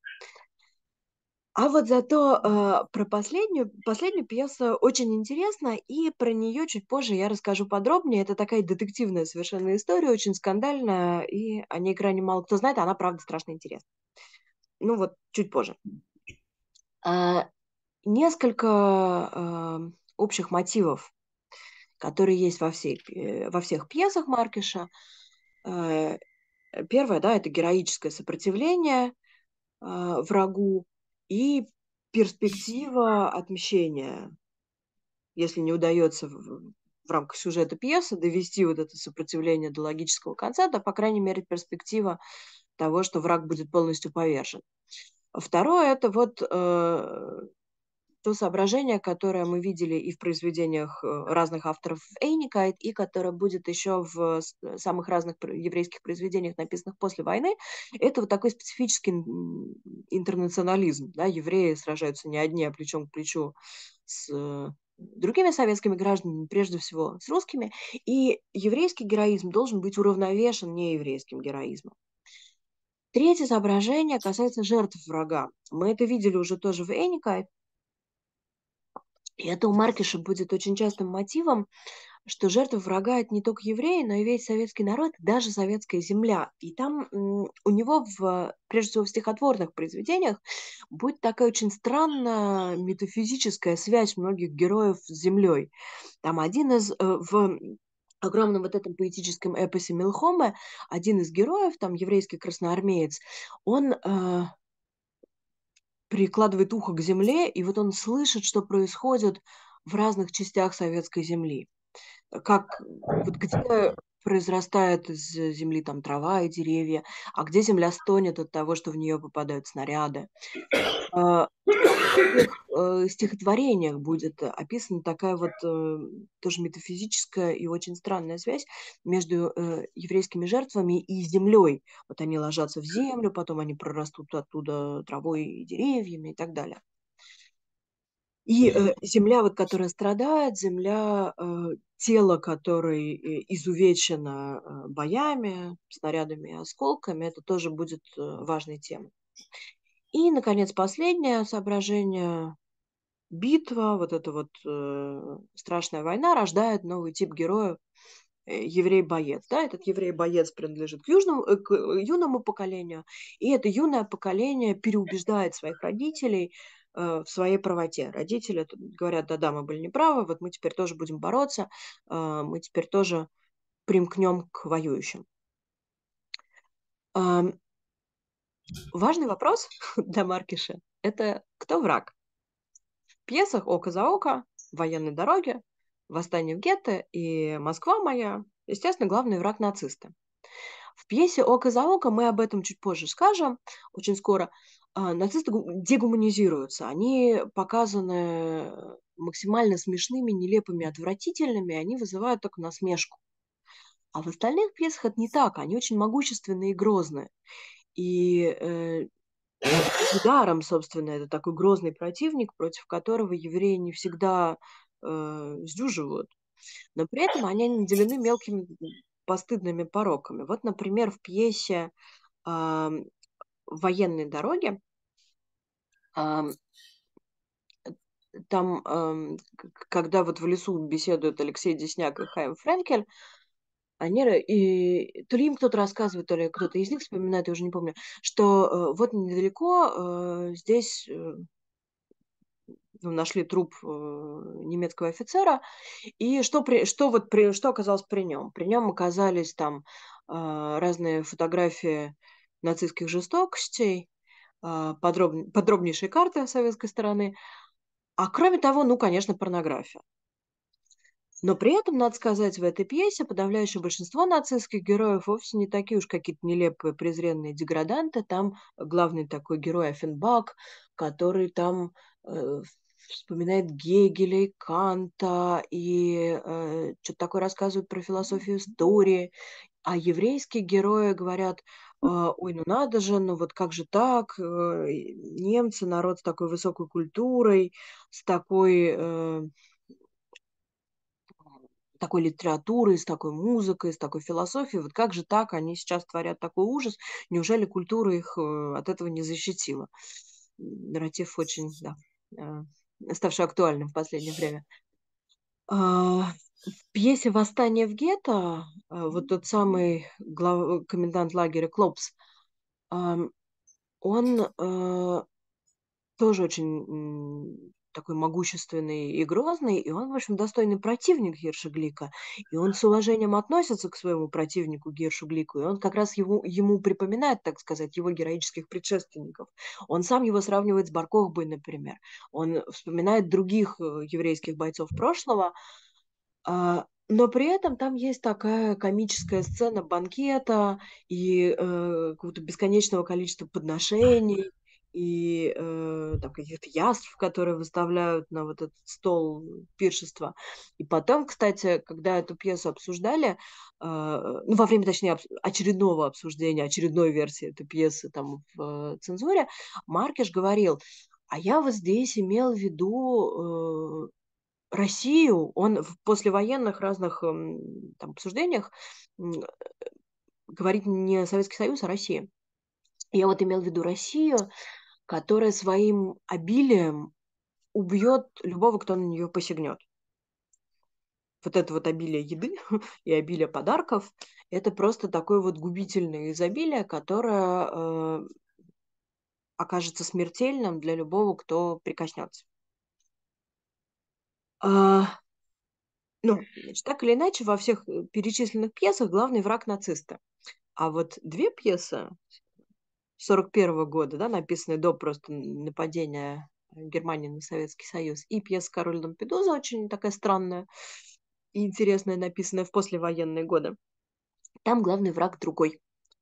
А вот зато э, про последнюю, последнюю пьесу очень интересно, и про нее чуть позже я расскажу подробнее. Это такая детективная совершенно история, очень скандальная, и о ней крайне мало кто знает, а она, правда, страшно интересна. Ну вот, чуть позже. А, несколько э, общих мотивов, которые есть во, всей, э, во всех пьесах Маркиша. Э, первое, да, это героическое сопротивление э, врагу, и перспектива отмщения, если не удается в, в рамках сюжета пьесы довести вот это сопротивление до логического конца, то, по крайней мере, перспектива того, что враг будет полностью повержен. Второе – это вот э, то соображение, которое мы видели и в произведениях э, разных авторов Эйникайт, и которое будет еще в э, самых разных еврейских произведениях, написанных после войны, это вот такой специфический интернационализм. Да? Евреи сражаются не одни, а плечом к плечу с э, другими советскими гражданами, прежде всего с русскими, и еврейский героизм должен быть уравновешен нееврейским героизмом. Третье соображение касается жертв врага. Мы это видели уже тоже в Эникайт, и это у Маркиша будет очень частым мотивом, что жертвы врага это не только евреи, но и весь советский народ, даже советская земля. И там у него, в, прежде всего в стихотворных произведениях, будет такая очень странная метафизическая связь многих героев с землей. Там один из, э, в огромном вот этом поэтическом эпосе Милхома, один из героев, там еврейский красноармеец, он э, прикладывает ухо к земле, и вот он слышит, что происходит в разных частях советской земли. Как, вот где произрастает из земли там трава и деревья, а где земля стонет от того, что в нее попадают снаряды. А, в э, стихотворениях будет описана такая вот э, тоже метафизическая и очень странная связь между э, еврейскими жертвами и землей. Вот они ложатся в землю, потом они прорастут оттуда травой и деревьями и так далее. И э, земля, вот, которая страдает, земля э, тело, которое э, изувечено э, боями, снарядами и осколками, это тоже будет э, важной темой. И, наконец, последнее соображение. Битва, вот эта вот э, страшная война рождает новый тип героя, еврей-боец. Да? Этот еврей-боец принадлежит к, южному, к юному поколению, и это юное поколение переубеждает своих родителей Э, в своей правоте. Родители говорят, да-да, мы были неправы, вот мы теперь тоже будем бороться, э, мы теперь тоже примкнем к воюющим. Важный вопрос для Маркиша – это кто враг? В пьесах «Око за око», «Военной дороге», «Восстание в гетто» и «Москва моя» естественно, главный враг нацисты. В пьесе «Око за око» мы об этом чуть позже скажем, очень скоро. А, нацисты дегуманизируются. Они показаны э, максимально смешными, нелепыми, отвратительными, они вызывают только насмешку. А в остальных пьесах это не так, они очень могущественные и грозные. И э, ударом, собственно, это такой грозный противник, против которого евреи не всегда э, сдюживают. Но при этом они наделены мелкими постыдными пороками. Вот, например, в пьесе военной дороге, там, когда вот в лесу беседуют Алексей Десняк и Хайм Френкель, они, и, то ли им кто-то рассказывает, то ли кто-то из них вспоминает, я уже не помню, что э, вот недалеко э, здесь э, ну, нашли труп немецкого офицера, и что, при, что, вот при, что оказалось при нем? При нем оказались там разные фотографии нацистских жестокостей, а, подроб... подробнейшие карты советской стороны. А кроме того, ну, конечно, порнография. Но при этом, надо сказать, в этой пьесе подавляющее большинство нацистских героев вовсе не такие уж какие-то нелепые, презренные деграданты. Там главный такой герой Афенбак, который там э, вспоминает Гегеля и Канта, и э, что-то такое рассказывает про философию истории. А еврейские герои говорят, а, ой, ну надо же, ну вот как же так, э, немцы, народ с такой высокой культурой, с такой, э, такой литературой, с такой музыкой, с такой философией, вот как же так они сейчас творят такой ужас, неужели культура их э, от этого не защитила? Нарратив очень, да, э, ставший актуальным в последнее время. А, в пьесе «Восстание в гетто» а, вот тот самый глав... комендант лагеря Клопс, он э, тоже очень такой могущественный и грозный, и он, в общем, достойный противник Герша Глика. И он с уважением относится к своему противнику Гершу Глику, и он как раз его, ему припоминает, так сказать, его героических предшественников. Он сам его сравнивает с Барковбой, например. Он вспоминает других э, еврейских бойцов прошлого, а, но при этом там есть такая комическая сцена банкета и э, какого-то бесконечного количества подношений и э, там каких-то яств, которые выставляют на вот этот стол пиршества. И потом, кстати, когда эту пьесу обсуждали, э, ну, во время, точнее, очередного обсуждения, очередной версии этой пьесы там в э, цензуре, Маркиш говорил, а я вот здесь имел в виду э, Россию он в послевоенных разных эм, там, обсуждениях э, говорит не Советский Союз, а Россия. Я вот имел в виду Россию, которая своим обилием убьет любого, кто на нее посягнет. Вот это вот обилие еды и обилие подарков – это просто такое вот губительное изобилие, которое э, окажется смертельным для любого, кто прикоснется. А, ну, значит, так или иначе, во всех э, перечисленных пьесах главный враг нациста. А вот две пьесы 1941 года, да, написанные до просто нападения Германии на Советский Союз, и пьеса «Король Лампедуза» очень такая странная и интересная, написанная в послевоенные годы. Там главный враг другой.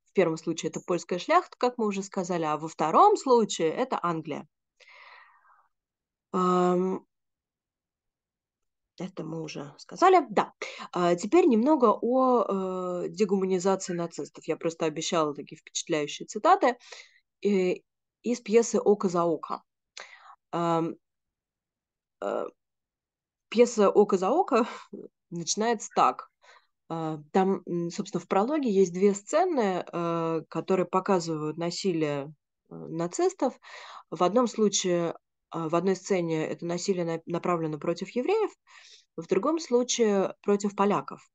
В первом случае это польская шляхта, как мы уже сказали, а во втором случае это Англия. Это мы уже сказали. Да. А, теперь немного о э, дегуманизации нацистов. Я просто обещала такие впечатляющие цитаты э, из пьесы «Око за око». Э, пьеса «Око за око» начинается так. А, там, собственно, в прологе есть две сцены, которые показывают насилие нацистов. В одном случае а, в одной сцене это насилие направлено против евреев, в другом случае против поляков.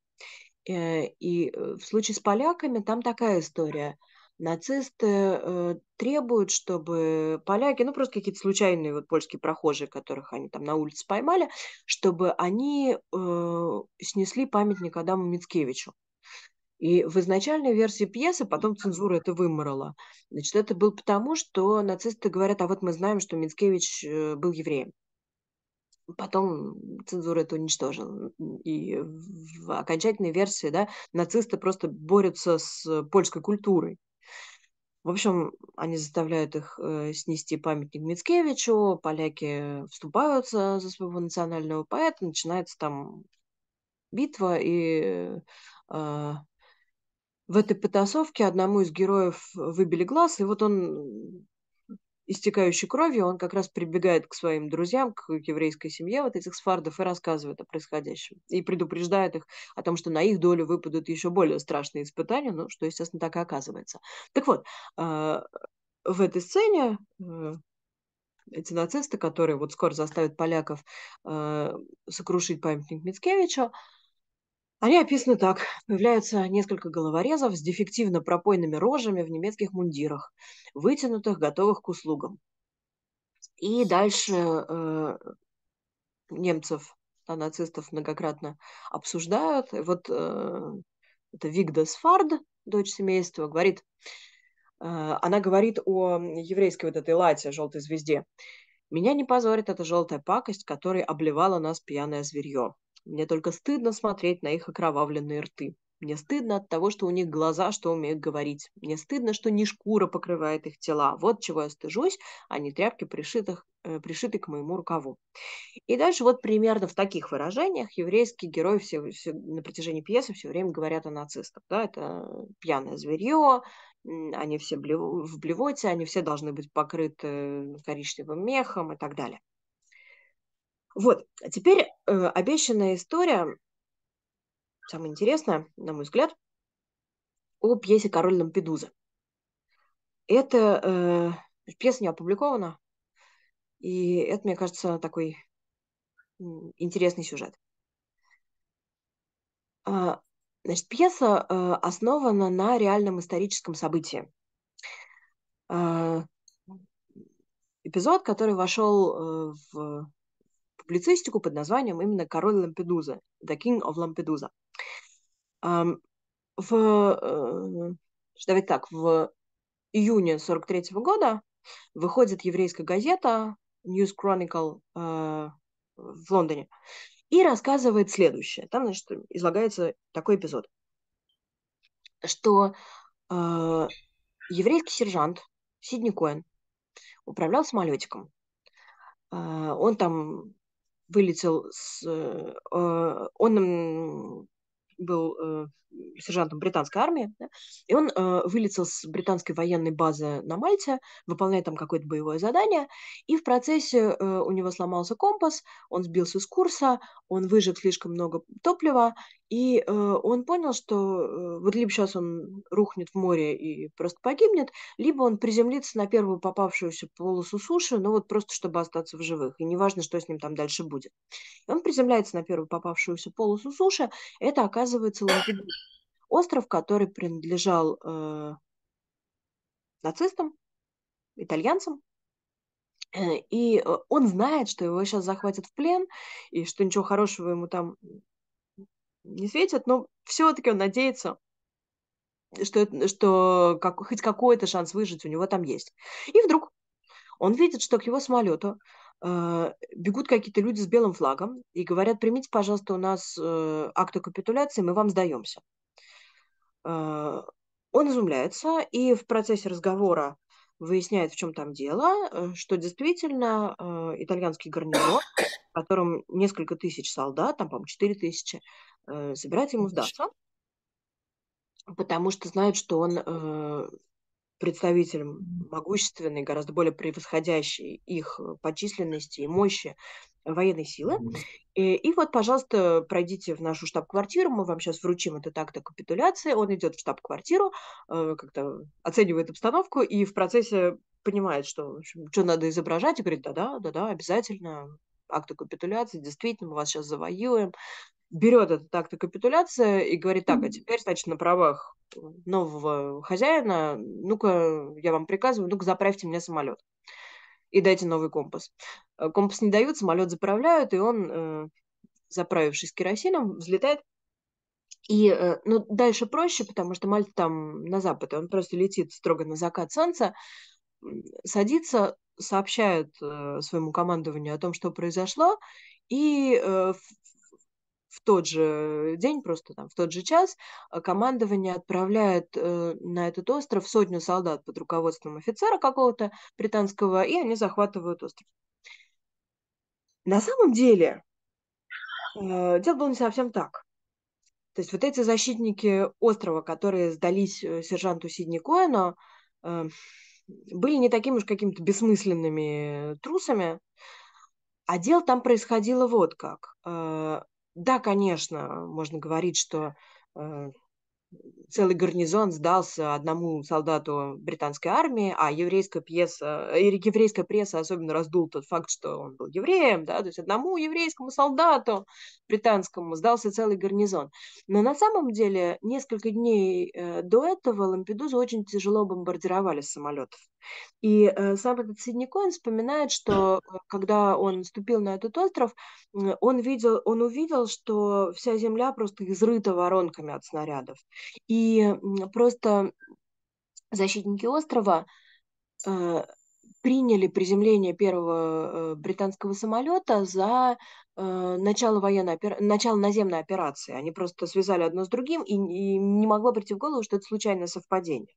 Э, и э, в случае с поляками там такая история. Нацисты э, требуют, чтобы поляки, ну просто какие-то случайные вот польские прохожие, которых они там на улице поймали, чтобы они снесли памятник Адаму Мицкевичу. И в изначальной версии пьесы потом цензура это выморола. Значит, это было потому, что нацисты говорят, а вот мы знаем, что Мицкевич э, был евреем. Потом цензура это уничтожила. И в окончательной версии да, нацисты просто борются с польской культурой. В общем, они заставляют их э, снести памятник Мицкевичу, поляки вступаются за своего национального поэта, начинается там битва, и э, в этой потасовке одному из героев выбили глаз, и вот он, истекающий кровью, он как раз прибегает к своим друзьям, к еврейской семье вот этих сфардов и рассказывает о происходящем. И предупреждает их о том, что на их долю выпадут еще более страшные испытания, ну, что, естественно, так и оказывается. Так вот, а, в этой сцене э, эти нацисты, которые вот скоро заставят поляков э, сокрушить памятник Мицкевичу, они описаны так. появляются несколько головорезов с дефективно-пропойными рожами в немецких мундирах, вытянутых, готовых к услугам. И дальше э, немцев, а нацистов многократно обсуждают. И вот э, это Вигда Сфард, дочь семейства, говорит, э, она говорит о еврейской вот этой лате, желтой звезде. Меня не позорит эта желтая пакость, которой обливала нас пьяное зверье. Мне только стыдно смотреть на их окровавленные рты. Мне стыдно от того, что у них глаза, что умеют говорить. Мне стыдно, что не шкура покрывает их тела. Вот чего я стыжусь, а не тряпки, пришитых, э, пришиты к моему рукаву. И дальше вот примерно в таких выражениях еврейские герои все, все, на протяжении пьесы все время говорят о нацистах. Да? Это пьяное зверье, они все в блевоте, они все должны быть покрыты э, коричневым мехом и так далее. Вот, а теперь э, обещанная история, самая интересная, на мой взгляд, о пьесе «Король Лампедуза». Это э, пьеса не опубликована, и это, мне кажется, такой интересный сюжет. А, значит, пьеса э, основана на реальном историческом событии. А, эпизод, который вошел э, в публицистику под названием именно «Король Лампедуза», «The King of Lampedusa». В, э, давайте так, в июне 43 -го года выходит еврейская газета News Chronicle э, в Лондоне и рассказывает следующее. Там, значит, излагается такой эпизод, что э, еврейский сержант Сидни Коэн управлял самолетиком. Э, он там вылетел с... Э, он был э, сержантом британской армии, да, и он э, вылетел с британской военной базы на Мальте, выполняя там какое-то боевое задание, и в процессе э, у него сломался компас, он сбился с курса, он выжег слишком много топлива, и э, он понял, что э, вот либо сейчас он рухнет в море и просто погибнет, либо он приземлится на первую попавшуюся полосу суши, ну вот просто чтобы остаться в живых, и неважно, что с ним там дальше будет. И он приземляется на первую попавшуюся полосу суши, это оказывается Лампедуза. Остров, который принадлежал э, нацистам, итальянцам. Э, и э, он знает, что его сейчас захватят в плен, и что ничего хорошего ему там не светит, но все-таки он надеется, что, что как, хоть какой-то шанс выжить у него там есть. И вдруг он видит, что к его самолету э, бегут какие-то люди с белым флагом и говорят, примите, пожалуйста, у нас э, акты капитуляции, мы вам сдаемся. А, он изумляется и в процессе разговора выясняет, в чем там дело, э, что действительно а, итальянский гарнизон, в котором несколько тысяч солдат, там, по-моему, 4 тысячи, э, собирается ему сдаться, потому что знает, что он э, представителем могущественной, гораздо более превосходящей их по численности и мощи, военной силы. И, э, и вот, пожалуйста, пройдите в нашу штаб-квартиру, мы вам сейчас вручим этот акт о капитуляции. Он идет в штаб-квартиру, э, как-то оценивает обстановку и в процессе понимает, что, в общем, что надо изображать, и говорит, да-да, да-да, обязательно, акты капитуляции, действительно, мы вас сейчас завоюем. Берет этот акт о капитуляции и говорит, так, а теперь, значит, на правах э, нового хозяина, ну-ка, я вам приказываю, ну-ка, заправьте мне самолет и дайте новый компас. Э, компас не дают, самолет заправляют, и он, э, заправившись керосином, взлетает. И э, ну, дальше проще, потому что Мальта там на запад, и он просто летит строго на закат солнца, садится, сообщает своему командованию о том, что произошло, и в тот же день, просто там в тот же час, а, командование отправляет э, на этот остров сотню солдат под руководством офицера какого-то британского, и они захватывают остров. На самом деле, э, дело было не совсем так. То есть вот эти защитники острова, которые сдались э, сержанту Сидни Коэну, были не такими уж какими-то бессмысленными трусами, а дело там происходило вот как да, конечно, можно говорить, что э, целый гарнизон сдался одному солдату британской армии, а еврейская пьеса, э, еврейская пресса особенно раздул тот факт, что он был евреем, да, то есть одному еврейскому солдату британскому сдался целый гарнизон. Но на самом деле несколько дней э, до этого Лампедузу очень тяжело бомбардировали с самолетов. И э, сам этот Сидни Коэн вспоминает, что когда он ступил на этот остров, он видел, он увидел, что вся земля просто изрыта воронками от снарядов. И и просто защитники острова э, приняли приземление первого э, британского самолета за э, начало, военной опера... начало наземной операции. Они просто связали одно с другим, и, и не могло прийти в голову, что это случайное совпадение.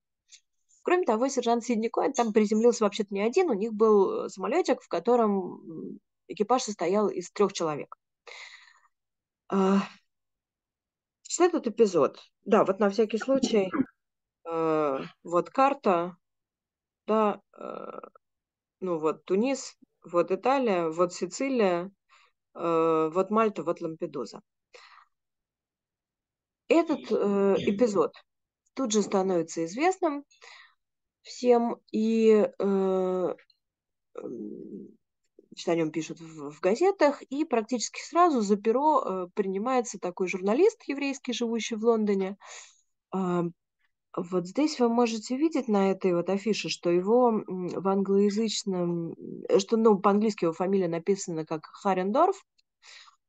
Кроме того, сержант Сидни Коэн там приземлился вообще-то не один, у них был самолетик, в котором экипаж состоял из трех человек. Читай этот эпизод. Да, вот на всякий случай. Э, вот карта, да, э, ну вот Тунис, вот Италия, вот Сицилия, э, вот Мальта, вот Лампедуза. Этот э, эпизод тут же становится известным всем, и э, что о нем пишут в, в газетах, и практически сразу за перо э, принимается такой журналист еврейский, живущий в Лондоне. А, вот здесь вы можете видеть на этой вот афише, что его в англоязычном, э, что ну, по-английски его фамилия написана как Харендорф,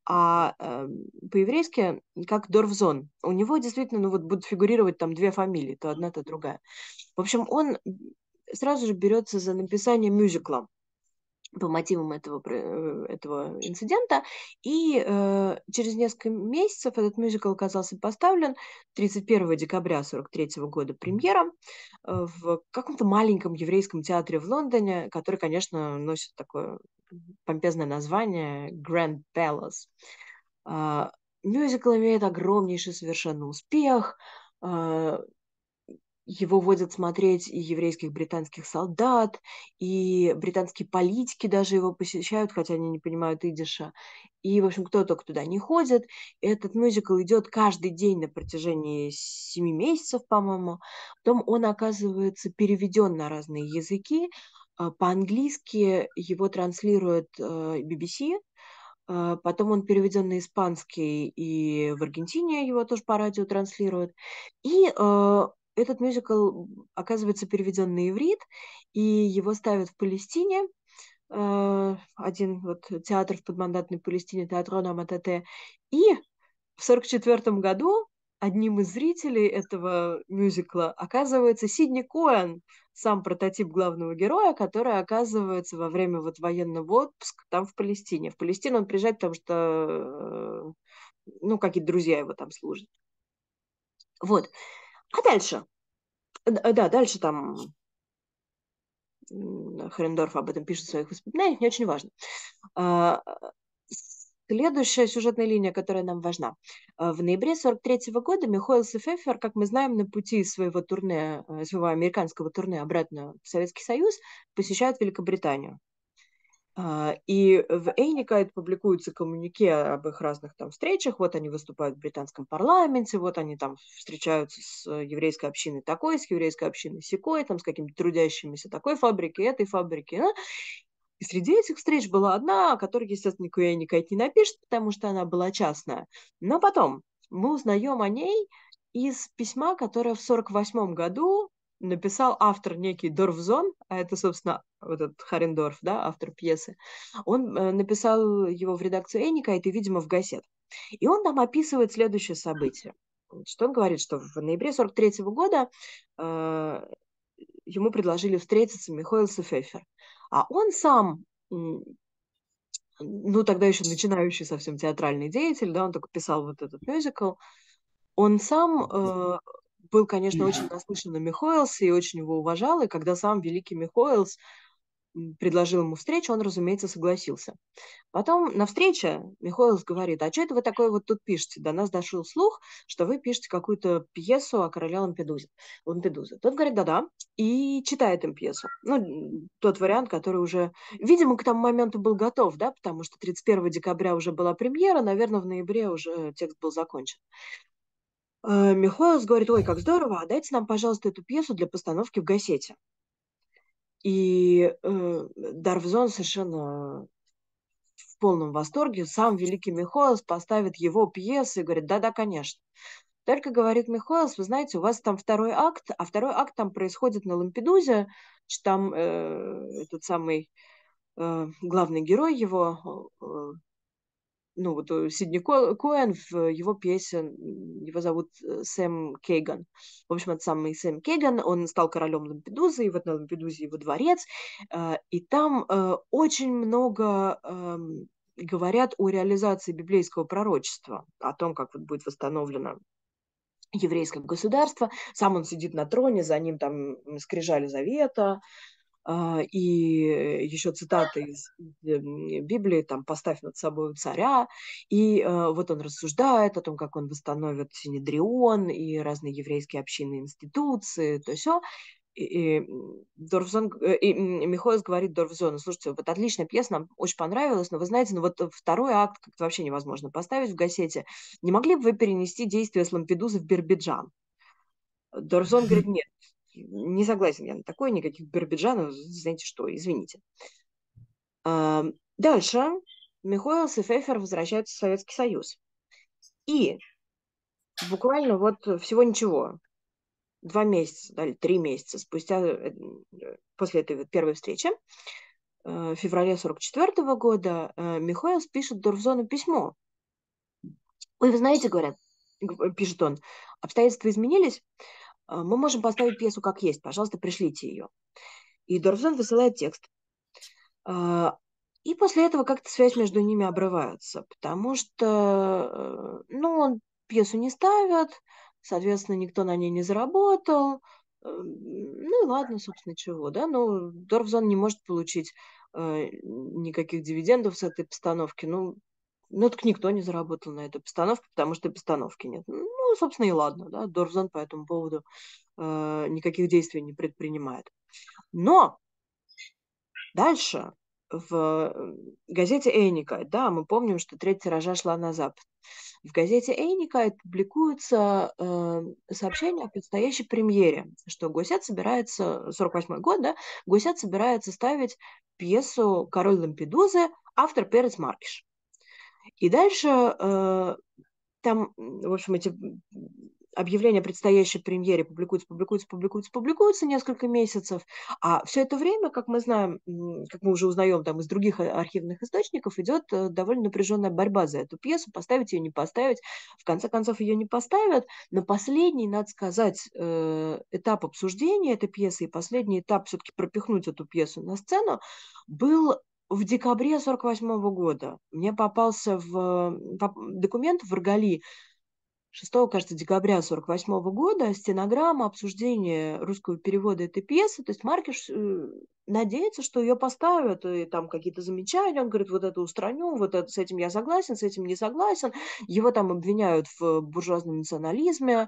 а э, по-еврейски как Дорфзон. У него действительно ну, вот будут фигурировать там две фамилии, то одна, то другая. В общем, он сразу же берется за написание мюзикла по мотивам этого, э, этого инцидента. И э, через несколько месяцев этот мюзикл оказался поставлен 31 декабря 1943 года премьером э, в каком-то маленьком еврейском театре в Лондоне, который, конечно, носит такое помпезное название Grand Palace. Э, мюзикл имеет огромнейший совершенно успех. Э, его водят смотреть и еврейских британских солдат, и британские политики даже его посещают, хотя они не понимают идиша. И, в общем, кто только туда не ходит. Этот мюзикл идет каждый день на протяжении семи месяцев, по-моему. Потом он оказывается переведен на разные языки. А, по-английски его транслирует BBC, э, а, Потом он переведен на испанский, и в Аргентине его тоже по радио транслируют. И э, этот мюзикл, оказывается, переведен на иврит, и его ставят в Палестине, э, один вот театр в подмандатной Палестине, театр Наматате. И в сорок четвертом году одним из зрителей этого мюзикла оказывается Сидни Коэн, сам прототип главного героя, который оказывается во время вот военного отпуска там в Палестине. В Палестину он приезжает, потому что э, ну, какие-то друзья его там служат. Вот. А дальше? Э, э, да, дальше там Хрендорф об этом пишет в своих воспоминаниях, не очень важно. А, следующая сюжетная линия, которая нам важна. А, в ноябре 1943 года Михоэлс и Фефер, как мы знаем, на пути своего турне, э, своего американского турне обратно в Советский Союз, посещают Великобританию. А, и в Эйникайт публикуются коммунике об их разных там встречах. Вот они выступают в британском парламенте, вот они там встречаются с еврейской общиной такой, с еврейской общиной секой, там с какими-то трудящимися такой фабрики, этой фабрики. Да? Э. И среди этих встреч была одна, о которой, естественно, Эйникайт не напишет, потому что она была частная. Но потом мы узнаем о ней из письма, которое в 1948 году написал автор некий Дорфзон, а это, собственно, вот этот Харендорф, да, автор пьесы, он э, написал его в редакцию Эника, а это, видимо, в газет. И он там описывает следующее событие. Что он говорит, что в ноябре 43 года э, ему предложили встретиться Михаил Сефефер. А он сам ну, тогда еще начинающий совсем театральный деятель, да, он только писал вот этот мюзикл, он сам э, был, конечно, очень наслышан о Михоэлсе и очень его уважал, и когда сам великий Михоэлс предложил ему встречу, он, разумеется, согласился. Потом на встрече Михоэлс говорит, а что это вы такое вот тут пишете? До нас дошел слух, что вы пишете какую-то пьесу о короле Лампедузе. Лампедузе. Тот говорит, да-да, и читает им пьесу. Ну, тот вариант, который уже, видимо, к тому моменту был готов, да, потому что 31 декабря уже была премьера, наверное, в ноябре уже текст был закончен. Э, Михайловс говорит, ой, как здорово, а дайте нам, пожалуйста, эту пьесу для постановки в газете. И э, Дарвзон совершенно в полном восторге. Сам великий Михайловс поставит его пьесы и говорит, да-да, конечно. Только говорит Михайловс, вы знаете, у вас там второй акт, а второй акт там происходит на Лампедузе, там э, этот самый э, главный герой его, э, ну, вот э, Сидни Коэн в э, его песен, его зовут э, Сэм Кейган. В общем, это самый Сэм Кейган, он стал королем Лампедузы, и вот на Лампедузе его дворец, и там очень много эм, говорят о реализации библейского пророчества, о том, как вот будет восстановлено еврейское государство. Сам он сидит на троне, за ним там скрижали завета, а, и еще цитаты из Библии, там «поставь над собой царя», и э, вот он рассуждает о том, как он восстановит Синедрион и разные еврейские общины, институции, то все. И, и, Дорфзон, э, и Михоэлс говорит Дорфзону, слушайте, вот отличная пьеса, нам очень понравилась, но вы знаете, ну вот второй акт как-то вообще невозможно поставить в газете. Не могли бы вы перенести действие с Лампедузы в Бербиджан Дорфзон говорит, нет, не согласен я на такое, никаких бербиджанов, знаете что, извините. Дальше Михоэлс и Фефер возвращаются в Советский Союз. И буквально вот всего ничего, два месяца да, или три месяца спустя, э, э, после этой первой встречи, э, в феврале 44 года, Михоэлс пишет Дорфзону письмо. Ой, вы знаете, говорят, пишет он, обстоятельства изменились, а, мы можем поставить пьесу как есть, пожалуйста, пришлите ее. И Дорфзон высылает текст. А, и после этого как-то связь между ними обрывается, потому что, э, ну, он пьесу не ставят, соответственно, никто на ней не заработал, э, ну и ладно, собственно, чего, да, Ну Дорфзон не может получить э, никаких дивидендов с этой постановки, ну, ну так никто не заработал на этой постановке, потому что постановки нет. Ну, ну, собственно, и ладно, да, Дорзан по этому поводу э, никаких действий не предпринимает. Но дальше в газете Эйникайт, да, мы помним, что третья рожа шла на Запад. В газете Эйникайт публикуется э, сообщение о предстоящей премьере, что Гусят собирается, 48-й год, да, Гусят собирается ставить пьесу «Король Лампедузы», автор Перец Маркиш. И дальше э, там, в общем, эти объявления о предстоящей премьере публикуются, публикуются, публикуются, публикуются несколько месяцев. А все это время, как мы знаем, как мы уже узнаем там из других э, архивных источников, идет э, довольно напряженная борьба за эту пьесу, поставить ее, не поставить. В конце концов, ее не поставят. Но последний, надо сказать, э, этап обсуждения этой пьесы и последний этап все-таки пропихнуть эту пьесу на сцену был в декабре 1948 года мне попался в документ в Рогалии 6, кажется, декабря 1948 года стенограмма обсуждения русского перевода этой пьесы. То есть Маркиш э, надеется, что ее поставят, и там какие-то замечания. Он говорит, вот это устраню, вот это, с этим я согласен, с этим не согласен. Его там обвиняют в буржуазном национализме,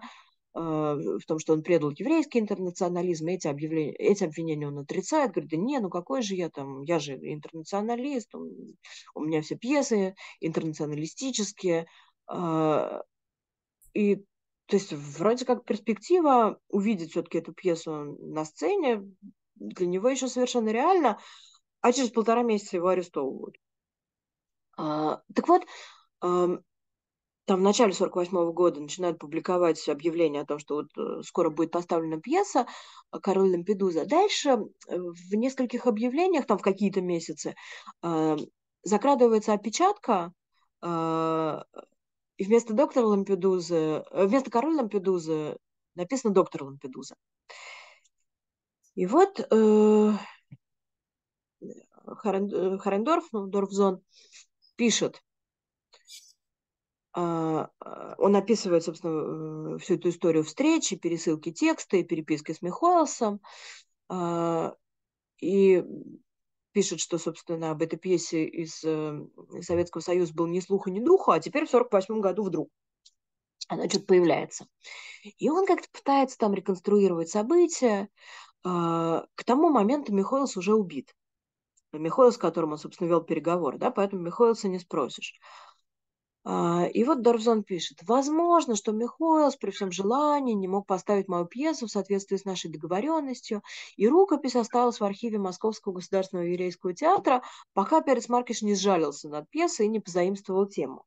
а, в том, что он предал еврейский интернационализм, эти, объявления, эти обвинения он отрицает, говорит, да не, ну какой же я там, я же интернационалист, у меня все пьесы интернационалистические. А, и то есть вроде как перспектива увидеть все-таки эту пьесу на сцене для него еще совершенно реально, а через полтора месяца его арестовывают. А, так вот, там в начале 48 -го года начинают публиковать объявление о том, что вот э, скоро будет поставлена пьеса «Король Лампедуза». Дальше э, в нескольких объявлениях, там в какие-то месяцы, э, закрадывается опечатка, и вместо доктора Лампедузы, вместо короля Лампедузы написано доктор Лампедуза. И вот э, Харендорф, ну, Дорфзон, пишет, а, а, он описывает, собственно, э, всю эту историю встречи, пересылки текста и переписки с Михайлсом. А, и пишет, что, собственно, об этой пьесе из э, Советского Союза был ни слуха, ни духа, а теперь в 1948 году вдруг она что-то появляется. И он как-то пытается там реконструировать события. К тому моменту Михаилс уже убит. Михаилс, с которым он, собственно, вел переговоры, да, поэтому Михаилса не спросишь. А, и вот Дорбзон пишет, возможно, что Михоэлс при всем желании не мог поставить мою пьесу в соответствии с нашей договоренностью, и рукопись осталась в архиве Московского государственного еврейского театра, пока Перец Маркиш не сжалился над пьесой и не позаимствовал тему.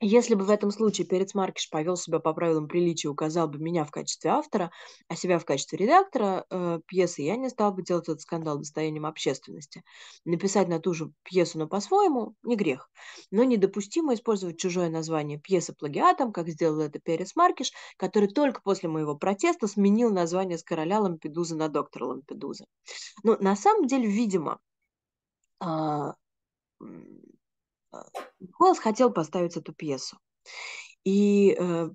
Если бы в этом случае Перец Маркиш повел себя по правилам приличия, указал бы меня в качестве автора, а себя в качестве редактора э, пьесы, я не стал бы делать этот скандал достоянием общественности. Написать на ту же пьесу, но по-своему – не грех. Но недопустимо использовать чужое название пьесы плагиатом, как сделал это Перец Маркиш, который только после моего протеста сменил название с короля Лампедуза на доктора Лампедуза. Но ну, на самом деле, видимо, э, Холлс хотел поставить эту пьесу. И э,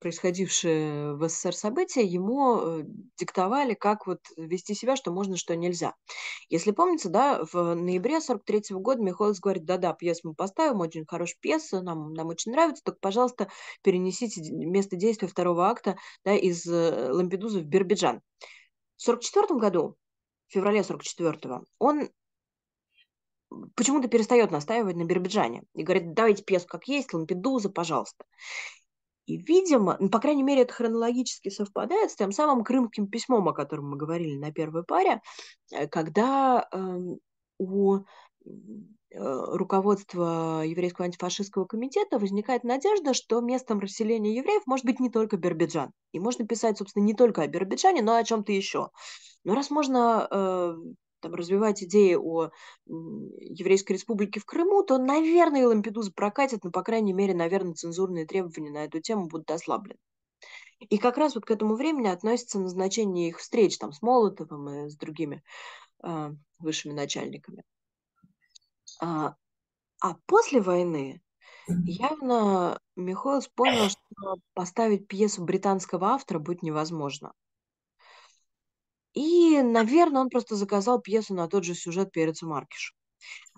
происходившие в СССР события ему э, диктовали, как вот вести себя, что можно, что нельзя. Если помните, да, в ноябре 43 -го года Михаилс говорит, да-да, пьесу мы поставим, очень хорошая пьеса, нам, нам очень нравится, только, пожалуйста, перенесите место действия второго акта да, из э, Лампедузы в Бирбиджан. В 44 году в феврале 44-го, он почему-то перестает настаивать на Биробиджане и говорит, давайте пьесу как есть, Лампедуза, пожалуйста. И, видимо, ну, по крайней мере, это хронологически совпадает с тем самым крымским письмом, о котором мы говорили на первой паре, э, когда эм, э, у руководства Еврейского антифашистского комитета возникает надежда, что местом расселения евреев может быть не только Бербиджан И можно писать, собственно, не только о Биробиджане, но о чем-то еще. Но раз можно э, там, развивать идеи о Еврейской республике в Крыму, то, наверное, Лампедуза прокатит, но, по крайней мере, наверное, цензурные требования на эту тему будут ослаблены. И как раз вот к этому времени относится назначение их встреч там, с Молотовым и с другими э, высшими начальниками. А, а после войны явно Михайлович понял, что поставить пьесу британского автора будет невозможно. И, наверное, он просто заказал пьесу на тот же сюжет «Перец и Маркиш».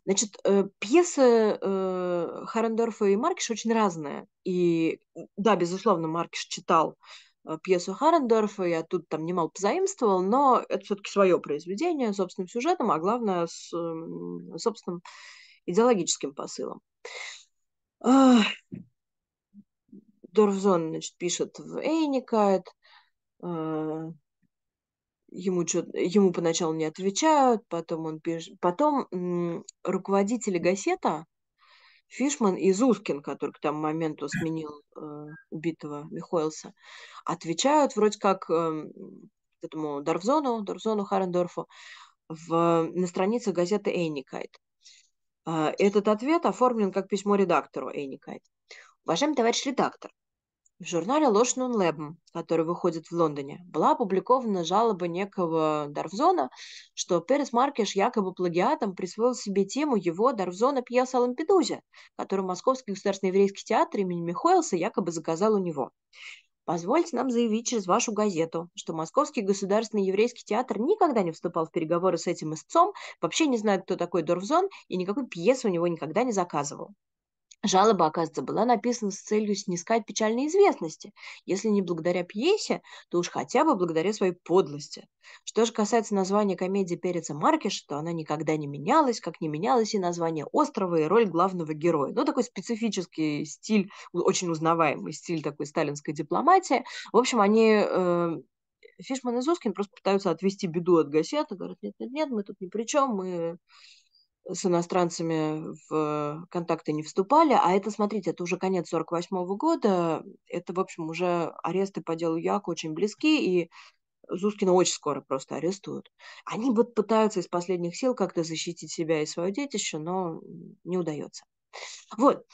Значит, э, пьесы э, Харендорфа и Маркиш очень разные. И да, безусловно, Маркиш читал э, пьесу Харендорфа, я тут там немало позаимствовал, но это все-таки свое произведение с собственным сюжетом, а главное, с собственным идеологическим посылом. Дорфзон, значит, пишет в Эйникайт, ему, что ему поначалу не отвечают, потом он пишет. Потом м, руководители газета Фишман и Зускин, который к тому моменту сменил э, убитого Михоэлса, отвечают вроде как э, этому Дарвзону, Дарвзону Харендорфу в, на странице газеты Эйникайт. Э, этот ответ оформлен как письмо редактору Эйникайт. Уважаемый товарищ редактор, в журнале Лошнун Лэбм, который выходит в Лондоне, была опубликована жалоба некого Дарвзона, что Перес Маркеш якобы плагиатом присвоил себе тему его Дарвзона пьеса о Лампедузе, которую Московский государственный еврейский театр имени Михоэлса якобы заказал у него. Позвольте нам заявить через вашу газету, что Московский государственный еврейский театр никогда не вступал в переговоры с этим истцом, вообще не знает, кто такой Дорфзон, и никакой пьесы у него никогда не заказывал. Жалоба, оказывается, была написана с целью снискать печальной известности. Если не благодаря пьесе, то уж хотя бы благодаря своей подлости. Что же касается названия комедии «Перец Маркиш», то она никогда не менялась, как не менялось и название острова, и роль главного героя. Ну, такой специфический стиль, очень узнаваемый стиль такой сталинской дипломатии. В общем, они э Фишман и Зоскин просто пытаются отвести беду от газеты, говорят, нет-нет-нет, мы тут ни при чем, мы с иностранцами в контакты не вступали. А это, смотрите, это уже конец 48 -го года. Это, в общем, уже аресты по делу Яку очень близки, и Зускина очень скоро просто арестуют. Они вот пытаются из последних сил как-то защитить себя и свое детище, но не удается. Вот.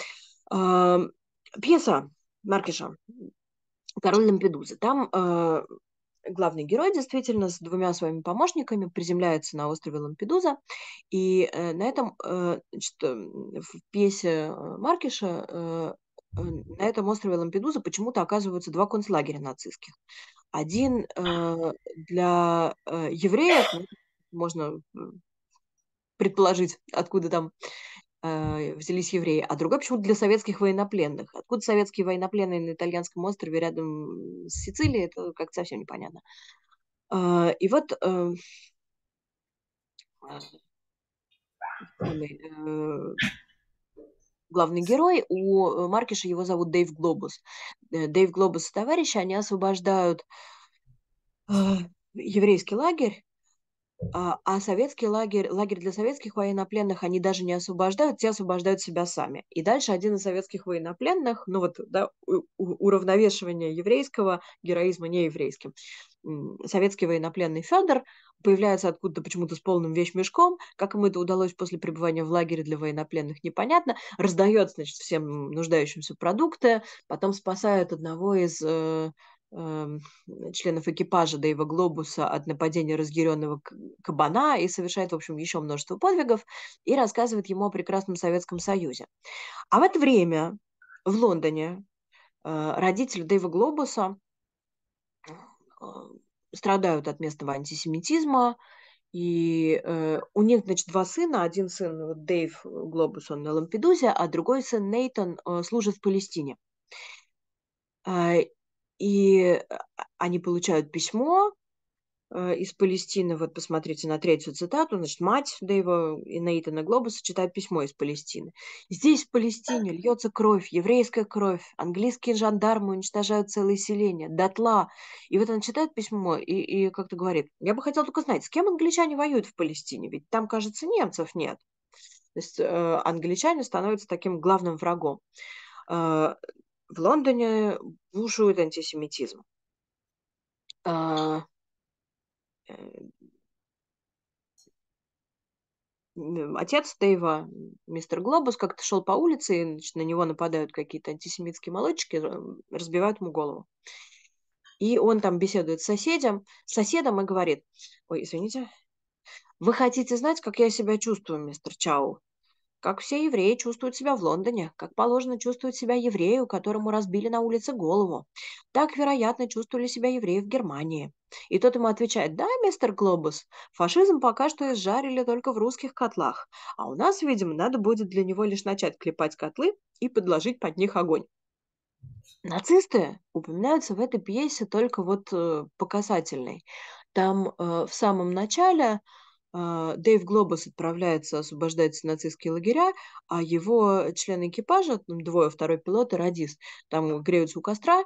Эм, пьеса Маркиша «Король Лампедузы». Там э, главный герой действительно с двумя своими помощниками приземляется на острове Лампедуза. И э, на этом э, значит, э, в пьесе э, Маркиша э, э, на этом острове Лампедуза почему-то оказываются два концлагеря нацистских. Один э, для э, евреев, можно предположить, откуда там Э, взялись евреи, а другая почему-то для советских военнопленных. Откуда советские военнопленные на итальянском острове рядом с Сицилией, это как-то совсем непонятно. Э, и вот э, главный герой, у Маркиша его зовут Дэйв Глобус. Дэйв Глобус и товарищи, они освобождают еврейский лагерь, а, а советский лагерь, лагерь для советских военнопленных, они даже не освобождают, те освобождают себя сами. И дальше один из советских военнопленных, ну вот, да, у, уравновешивание еврейского героизма не еврейским. Советский военнопленный Федор появляется откуда-то почему-то с полным вещмешком. Как ему это удалось после пребывания в лагере для военнопленных, непонятно. Раздает, значит, всем нуждающимся продукты, потом спасает одного из э, Эм, членов экипажа Дэйва Глобуса от нападения разъяренного кабана и совершает, в общем, еще множество подвигов и рассказывает ему о прекрасном Советском Союзе. А в это время в Лондоне э, родители Дэйва Глобуса э, страдают от местного антисемитизма, и э, у них, значит, два сына. Один сын, Дэйв Глобус, он на Лампедузе, а другой сын, Нейтон, служит в Палестине. И э, они получают письмо э, из Палестины, вот посмотрите на третью цитату, значит, мать Дэйва и Нейтана Глобуса читает письмо из Палестины. «Здесь, в Палестине, льется кровь, еврейская кровь, английские жандармы уничтожают целые селения, дотла». И вот она читает письмо и, и как-то говорит, я бы хотела только знать, с кем англичане воюют в Палестине, ведь там, кажется, немцев нет. То есть э, англичане становятся таким главным врагом. Э, в Лондоне бушует антисемитизм. А, э, отец Дэйва, мистер Глобус, как-то шел по улице, и значит, на него нападают какие-то антисемитские молодчики, э, разбивают ему голову. И он там беседует с соседом, с соседом и говорит, ой, извините, вы хотите знать, как я себя чувствую, мистер Чау? как все евреи чувствуют себя в Лондоне, как положено чувствует себя еврею, которому разбили на улице голову. Так, вероятно, чувствовали себя евреи в Германии. И тот ему отвечает, да, мистер Глобус, фашизм пока что изжарили только в русских котлах, а у нас, видимо, надо будет для него лишь начать клепать котлы и подложить под них огонь. Нацисты упоминаются в этой пьесе только вот э, показательной. Там э, в самом начале а, Дэйв Глобус отправляется освобождать нацистские лагеря, а его члены экипажа, двое, второй пилот и радист, там греются у костра,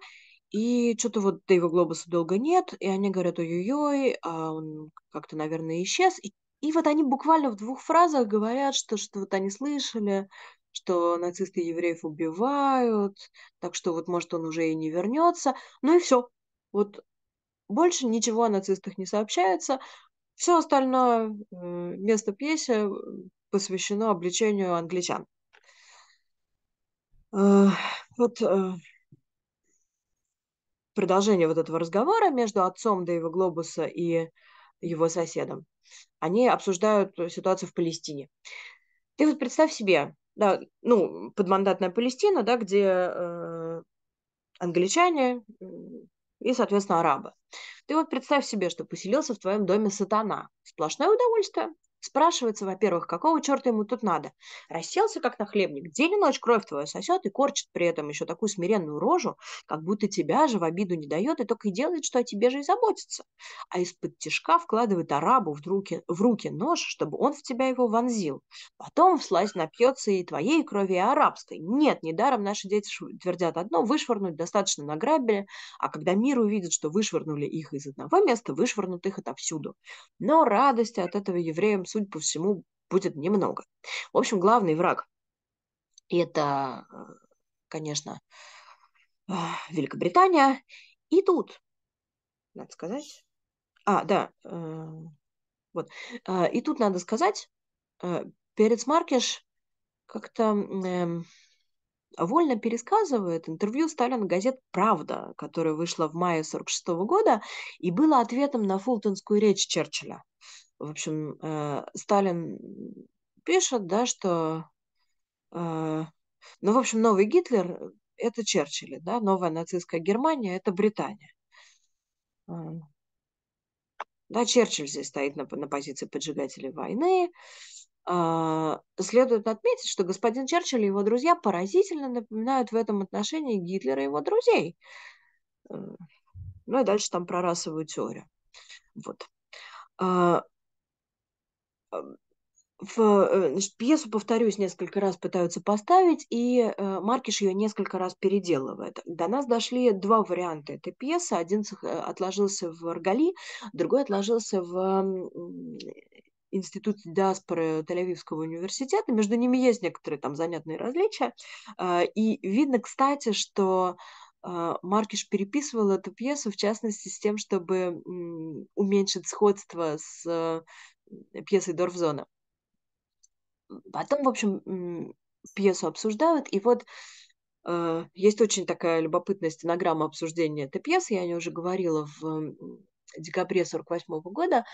и что-то вот Дэйва Глобуса долго нет, и они говорят ой-ой-ой, а он как-то, наверное, исчез. И, и вот они буквально в двух фразах говорят, что, что вот они слышали, что нацисты евреев убивают, так что вот, может, он уже и не вернется. Ну и все. Вот больше ничего о нацистах не сообщается. Все остальное э, место пьесы э, посвящено обличению англичан. Э, вот продолжение вот этого разговора между отцом Дэйва Глобуса и его соседом. Они обсуждают ситуацию в Палестине. Ты вот представь себе, да, ну, подмандатная Палестина, да, где э, англичане и, соответственно, араба. Ты вот представь себе, что поселился в твоем доме сатана. Сплошное удовольствие. Спрашивается, во-первых, какого черта ему тут надо? Расселся, как на нахлебник, день и ночь кровь твою сосет и корчит при этом еще такую смиренную рожу, как будто тебя же в обиду не дает и только и делает, что о тебе же и заботится. А из-под тишка вкладывает арабу в руки, в руки нож, чтобы он в тебя его вонзил. Потом вслазь напьется и твоей крови, и арабской. Нет, недаром наши дети твердят одно, вышвырнуть достаточно награбили, а когда мир увидит, что вышвырнули их из одного места, вышвырнут их отовсюду. Но радости от этого евреям судя по всему, будет немного. В общем, главный враг – это, конечно, Великобритания. И тут, надо сказать, а, да, э, вот. Э, и тут надо сказать, э, перец Маркиш как-то эм, вольно пересказывает интервью Сталин газет «Правда», которая вышла в мае 1946 года и было ответом на фултонскую речь Черчилля в общем, э, Сталин пишет, да, что, э, ну, в общем, новый Гитлер – это Черчилль, да, новая нацистская Германия – это Британия. Эм, да, Черчилль здесь стоит на, на позиции поджигателей войны. А, следует отметить, что господин Черчилль и его друзья поразительно напоминают в этом отношении Гитлера и его друзей. Э, ну и дальше там про расовую теорию. Вот. А, в, э, пьесу, повторюсь, несколько раз пытаются поставить, и э, Маркиш ее несколько раз переделывает. До нас дошли два варианта этой пьесы. Один э, отложился в Аргали, другой отложился в Институт диаспоры Тель-Авивского университета. Между ними есть некоторые там занятные различия. А, и видно, кстати, что а, Маркиш переписывал эту пьесу, в частности, с тем, чтобы уменьшить сходство с пьесы Дорфзона. Потом, в общем, пьесу обсуждают, и вот э, есть очень такая любопытная стенограмма обсуждения этой пьесы, я о ней уже говорила в декабре 48 года,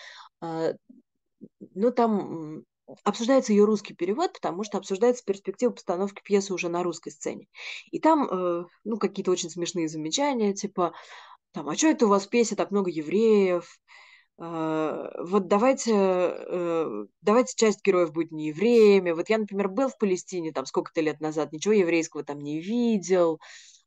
э, но ну, там обсуждается ее русский перевод, потому что обсуждается перспектива постановки пьесы уже на русской сцене. И там, э, ну, какие-то очень смешные замечания, типа, там, а что это у вас в пьесе так много евреев? А, вот давайте, э, давайте часть героев будет не евреями. Вот я, например, был в Палестине там сколько-то лет назад, ничего еврейского там не видел.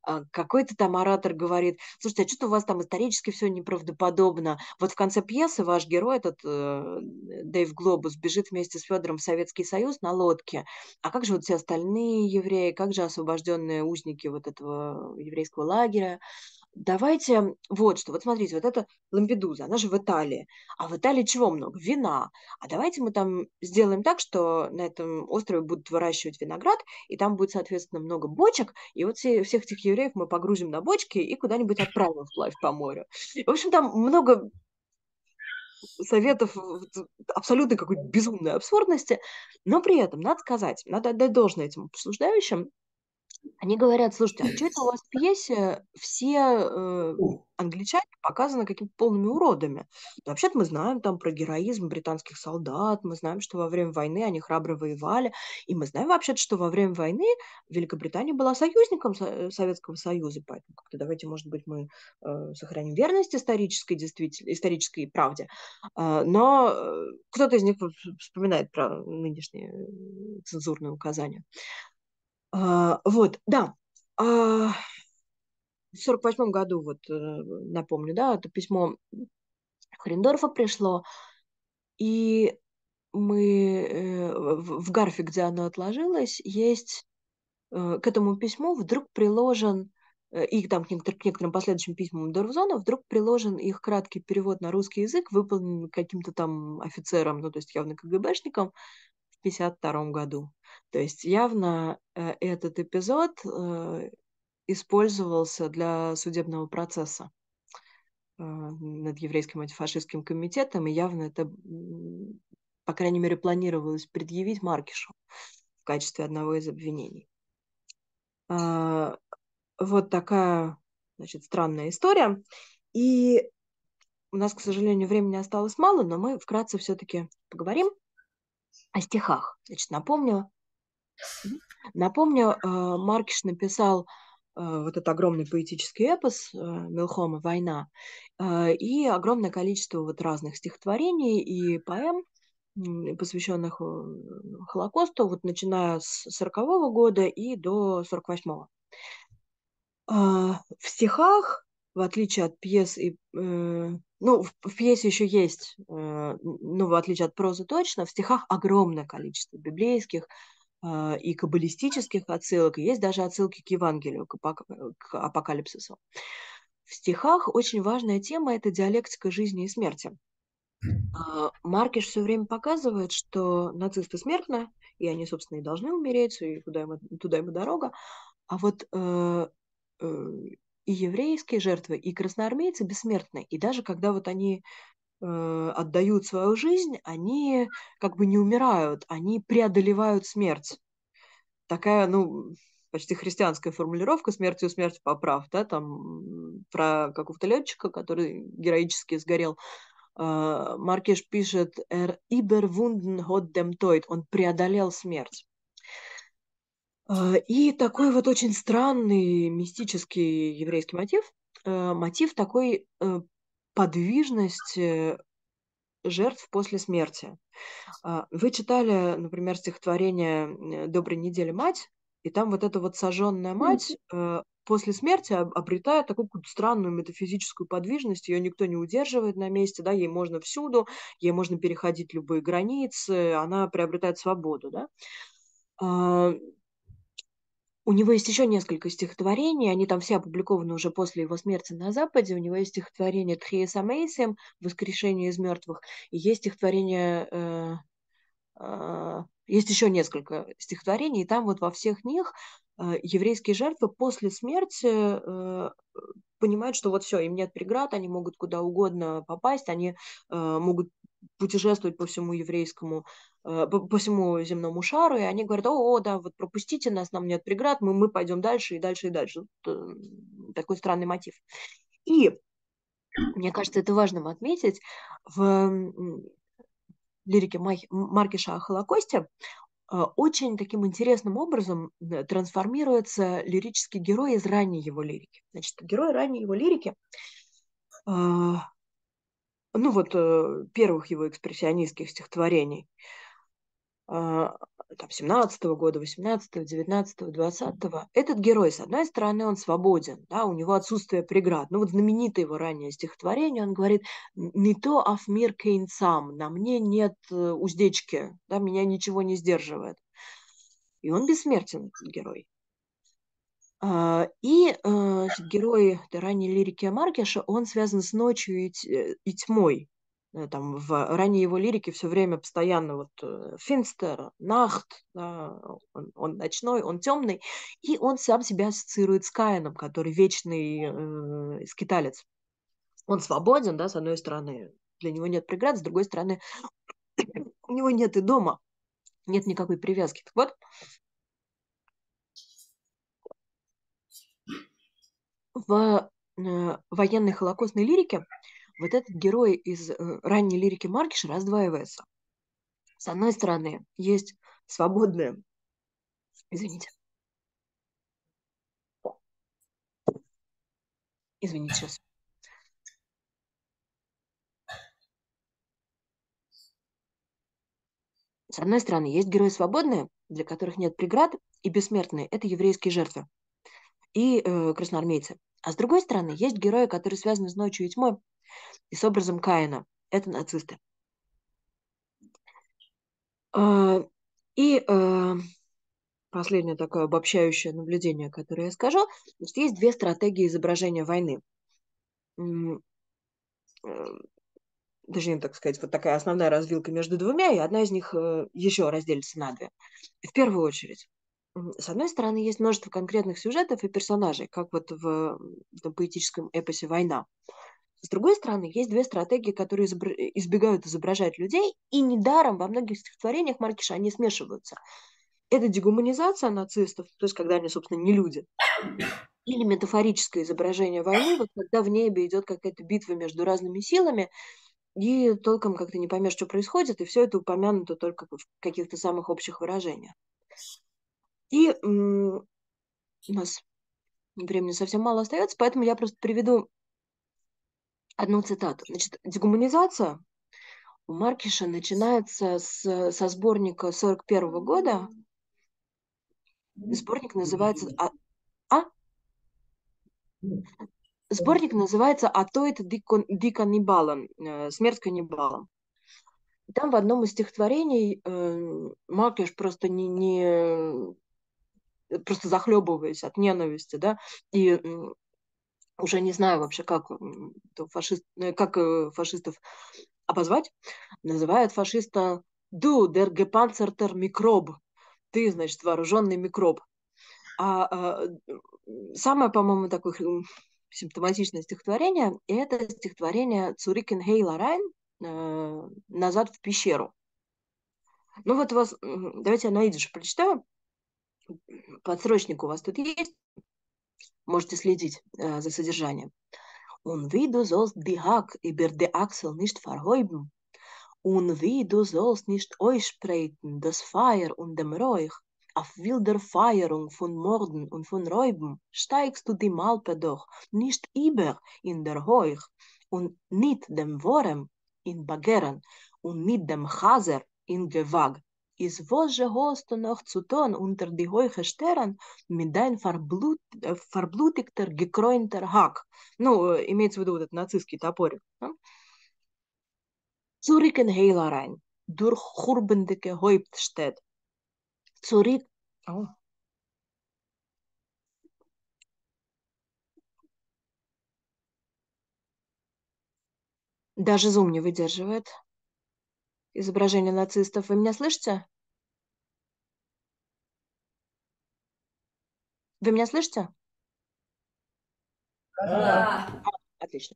А какой-то там оратор говорит, слушайте, а что-то у вас там исторически все неправдоподобно. Вот в конце пьесы ваш герой, этот э, Дэйв Глобус, бежит вместе с Федором в Советский Союз на лодке. А как же вот все остальные евреи, как же освобожденные узники вот этого еврейского лагеря? Давайте вот что. Вот смотрите, вот это Лампедуза, она же в Италии. А в Италии чего много? Вина. А давайте мы там сделаем так, что на этом острове будут выращивать виноград, и там будет, соответственно, много бочек, и вот все, всех этих евреев мы погрузим на бочки и куда-нибудь отправим вплавь по морю. в общем, там много советов абсолютно какой-то безумной абсурдности, но при этом надо сказать, надо отдать должное этим обсуждающим, они говорят, слушайте, а что это у вас в пьесе все э, англичане показаны какими-то полными уродами? Но вообще-то мы знаем там про героизм британских солдат, мы знаем, что во время войны они храбро воевали, и мы знаем вообще-то, что во время войны Великобритания была союзником Со- Советского Союза, поэтому как-то давайте, может быть, мы э, сохраним верность исторической, действитель... исторической правде. А, э, но кто-то из них вспоминает про нынешние э, цензурные указания. А, вот, да. А, в 1948 году, вот э, напомню, да, это письмо Хриндорфа пришло, и мы э, в Гарфе, где оно отложилось, есть э, к этому письму вдруг приложен и там к некоторым последующим письмам Дорвзона вдруг приложен их краткий перевод на русский язык, выполнен каким-то там офицером, ну, то есть явно КГБшником, 1952 году. То есть явно э, этот эпизод э, использовался для судебного процесса э, над еврейским антифашистским комитетом, и явно это, по крайней мере, планировалось предъявить Маркишу в качестве одного из обвинений. А, вот такая, значит, странная история. И у нас, к сожалению, времени осталось мало, но мы вкратце все-таки поговорим о стихах. Значит, напомню, напомню, э, Маркиш написал э, вот этот огромный поэтический эпос э, Милхома «Война» и огромное количество вот разных стихотворений и поэм, посвященных Холокосту, вот начиная с 40 -го года и до 48-го. В стихах, в отличие от пьес и ну, в, пьесе еще есть, э, ну, в отличие от прозы точно, в стихах огромное количество библейских э, и каббалистических отсылок, есть даже отсылки к Евангелию, к, апокалипсису. В стихах очень важная тема – это диалектика жизни и смерти. Э, Маркиш все время показывает, что нацисты смертны, и они, собственно, и должны умереть, и куда им, туда им дорога. А вот и еврейские жертвы, и красноармейцы бессмертны. И даже когда вот они э, отдают свою жизнь, они как бы не умирают, они преодолевают смерть. Такая, ну, почти христианская формулировка «смертью смерть поправ», да, там про какого-то летчика, который героически сгорел. Э, Маркеш пишет «Er überwunden hat dem Teut», он преодолел смерть. А, и такой вот очень странный мистический еврейский мотив, э, мотив такой э, подвижности э, жертв после смерти. А, вы читали, например, стихотворение «Доброй недели, мать», и там вот эта вот сожженная мать э, после смерти обретает такую какую-то странную метафизическую подвижность, ее никто не удерживает на месте, да, ей можно всюду, ей можно переходить любые границы, она приобретает свободу, да. А, у него есть еще несколько стихотворений, они там все опубликованы уже после его смерти на Западе. У него есть стихотворение «Тхиес Амейсем» «Воскрешение из мертвых», и есть стихотворение э, э, есть еще несколько стихотворений, и там вот во всех них э, еврейские жертвы после смерти э, понимают, что вот все, им нет преград, они могут куда угодно попасть, они э, могут путешествовать по всему еврейскому Э, по всему земному шару, и они говорят, о, о, да, вот пропустите нас, нам нет преград, мы, мы пойдем дальше и дальше и дальше. Вот, э, такой странный мотив. И мне кажется, это важным отметить, в лирике Маркиша о Холокосте э, очень таким интересным образом трансформируется лирический герой из ранней его лирики. Значит, герой ранней его лирики ну вот первых его экспрессионистских стихотворений – а, там, 17 -го года, 18, -го, 19, -го, 20, этот герой, с одной стороны, он свободен, да, у него отсутствие преград. Ну вот знаменитое его раннее стихотворение, он говорит, «Не то аф мир кейн сам, на мне нет э, уздечки, да, меня ничего не сдерживает». И он бессмертен, этот герой. А, и э, герой ранней лирики Маркеша, он связан с ночью и, э, и тьмой. Э, там в ранней его лирике все время постоянно вот э, Финстер, Нахт, да, он, он ночной, он темный, и он сам себя ассоциирует с Каином, который вечный э, скиталец. Он свободен, да, с одной стороны, для него нет преград, с другой стороны, у него нет и дома, нет никакой привязки. Так вот, в э, военной холокостной лирике вот этот герой из э, ранней лирики Маркиша раздваивается. С одной стороны, есть свободная, извините, извините сейчас, С одной стороны, есть герои свободные, для которых нет преград, и бессмертные – это еврейские жертвы и э, красноармейцы. А с другой стороны, есть герои, которые связаны с ночью и тьмой, и с образом Каина. Это нацисты. Э, и э, последнее такое обобщающее наблюдение, которое я скажу, значит, есть две стратегии изображения войны. Э, точнее, так сказать, вот такая основная развилка между двумя, и одна из них еще разделится на две. В первую очередь, с одной стороны, есть множество конкретных сюжетов и персонажей, как вот в, в поэтическом эпосе «Война». С другой стороны, есть две стратегии, которые э, избегают изображать людей, и недаром во многих стихотворениях Маркиша они смешиваются. Это дегуманизация нацистов, то есть когда они, собственно, не люди, или метафорическое изображение войны, вот когда в небе идет какая-то битва между разными силами, и толком как-то не поймешь, что происходит, и все это упомянуто только в каких-то самых общих выражениях. И у нас времени совсем мало остается, поэтому я просто приведу одну цитату. Значит, дегуманизация у Маркиша начинается с, со сборника 41 года. Сборник называется... А? а? Сборник называется «Атоид диканнибалан», э, «Смерть каннибала». Там в одном из стихотворений э, Маркиш просто не, не э, просто захлебываясь от ненависти, да, и уже не знаю вообще, как, фашист, ну, как э, фашистов обозвать, называют фашиста du der gepanzerter Mikrob «ты, значит, вооруженный микроб». А, а самое, по-моему, такое симптоматичное стихотворение – это стихотворение Цурикин Хейла Райн э, «Назад в пещеру». Ну вот у вас, давайте я на идиш прочитаю. Подсрочник у вас тут есть, Можете следить э, за содержанием. Un wie du sollst die Hack über die Achsel nicht verheuben. Un wie du sollst nicht euch spreiten das Feuer und dem Rauch auf wilder Feierung von Morden und von Räuben. Steigst du die Malpe doch nicht über in der Heuch und nicht dem Worem in Bagern und mit dem Haser in Gewag. Из Возже Гостон ох Цутон унтер ди Гойхе Штерн Медайн э, Фарблутиктер Гекройнтер Хак. Ну, э, имеется в виду этот нацистский топорик. Цурикен Хейларайн. Дур Хурбендеке Гойптштед. Цурик... Даже зум не выдерживает. изображение нацистов. Вы меня слышите? Вы меня слышите? Да. Да. Отлично.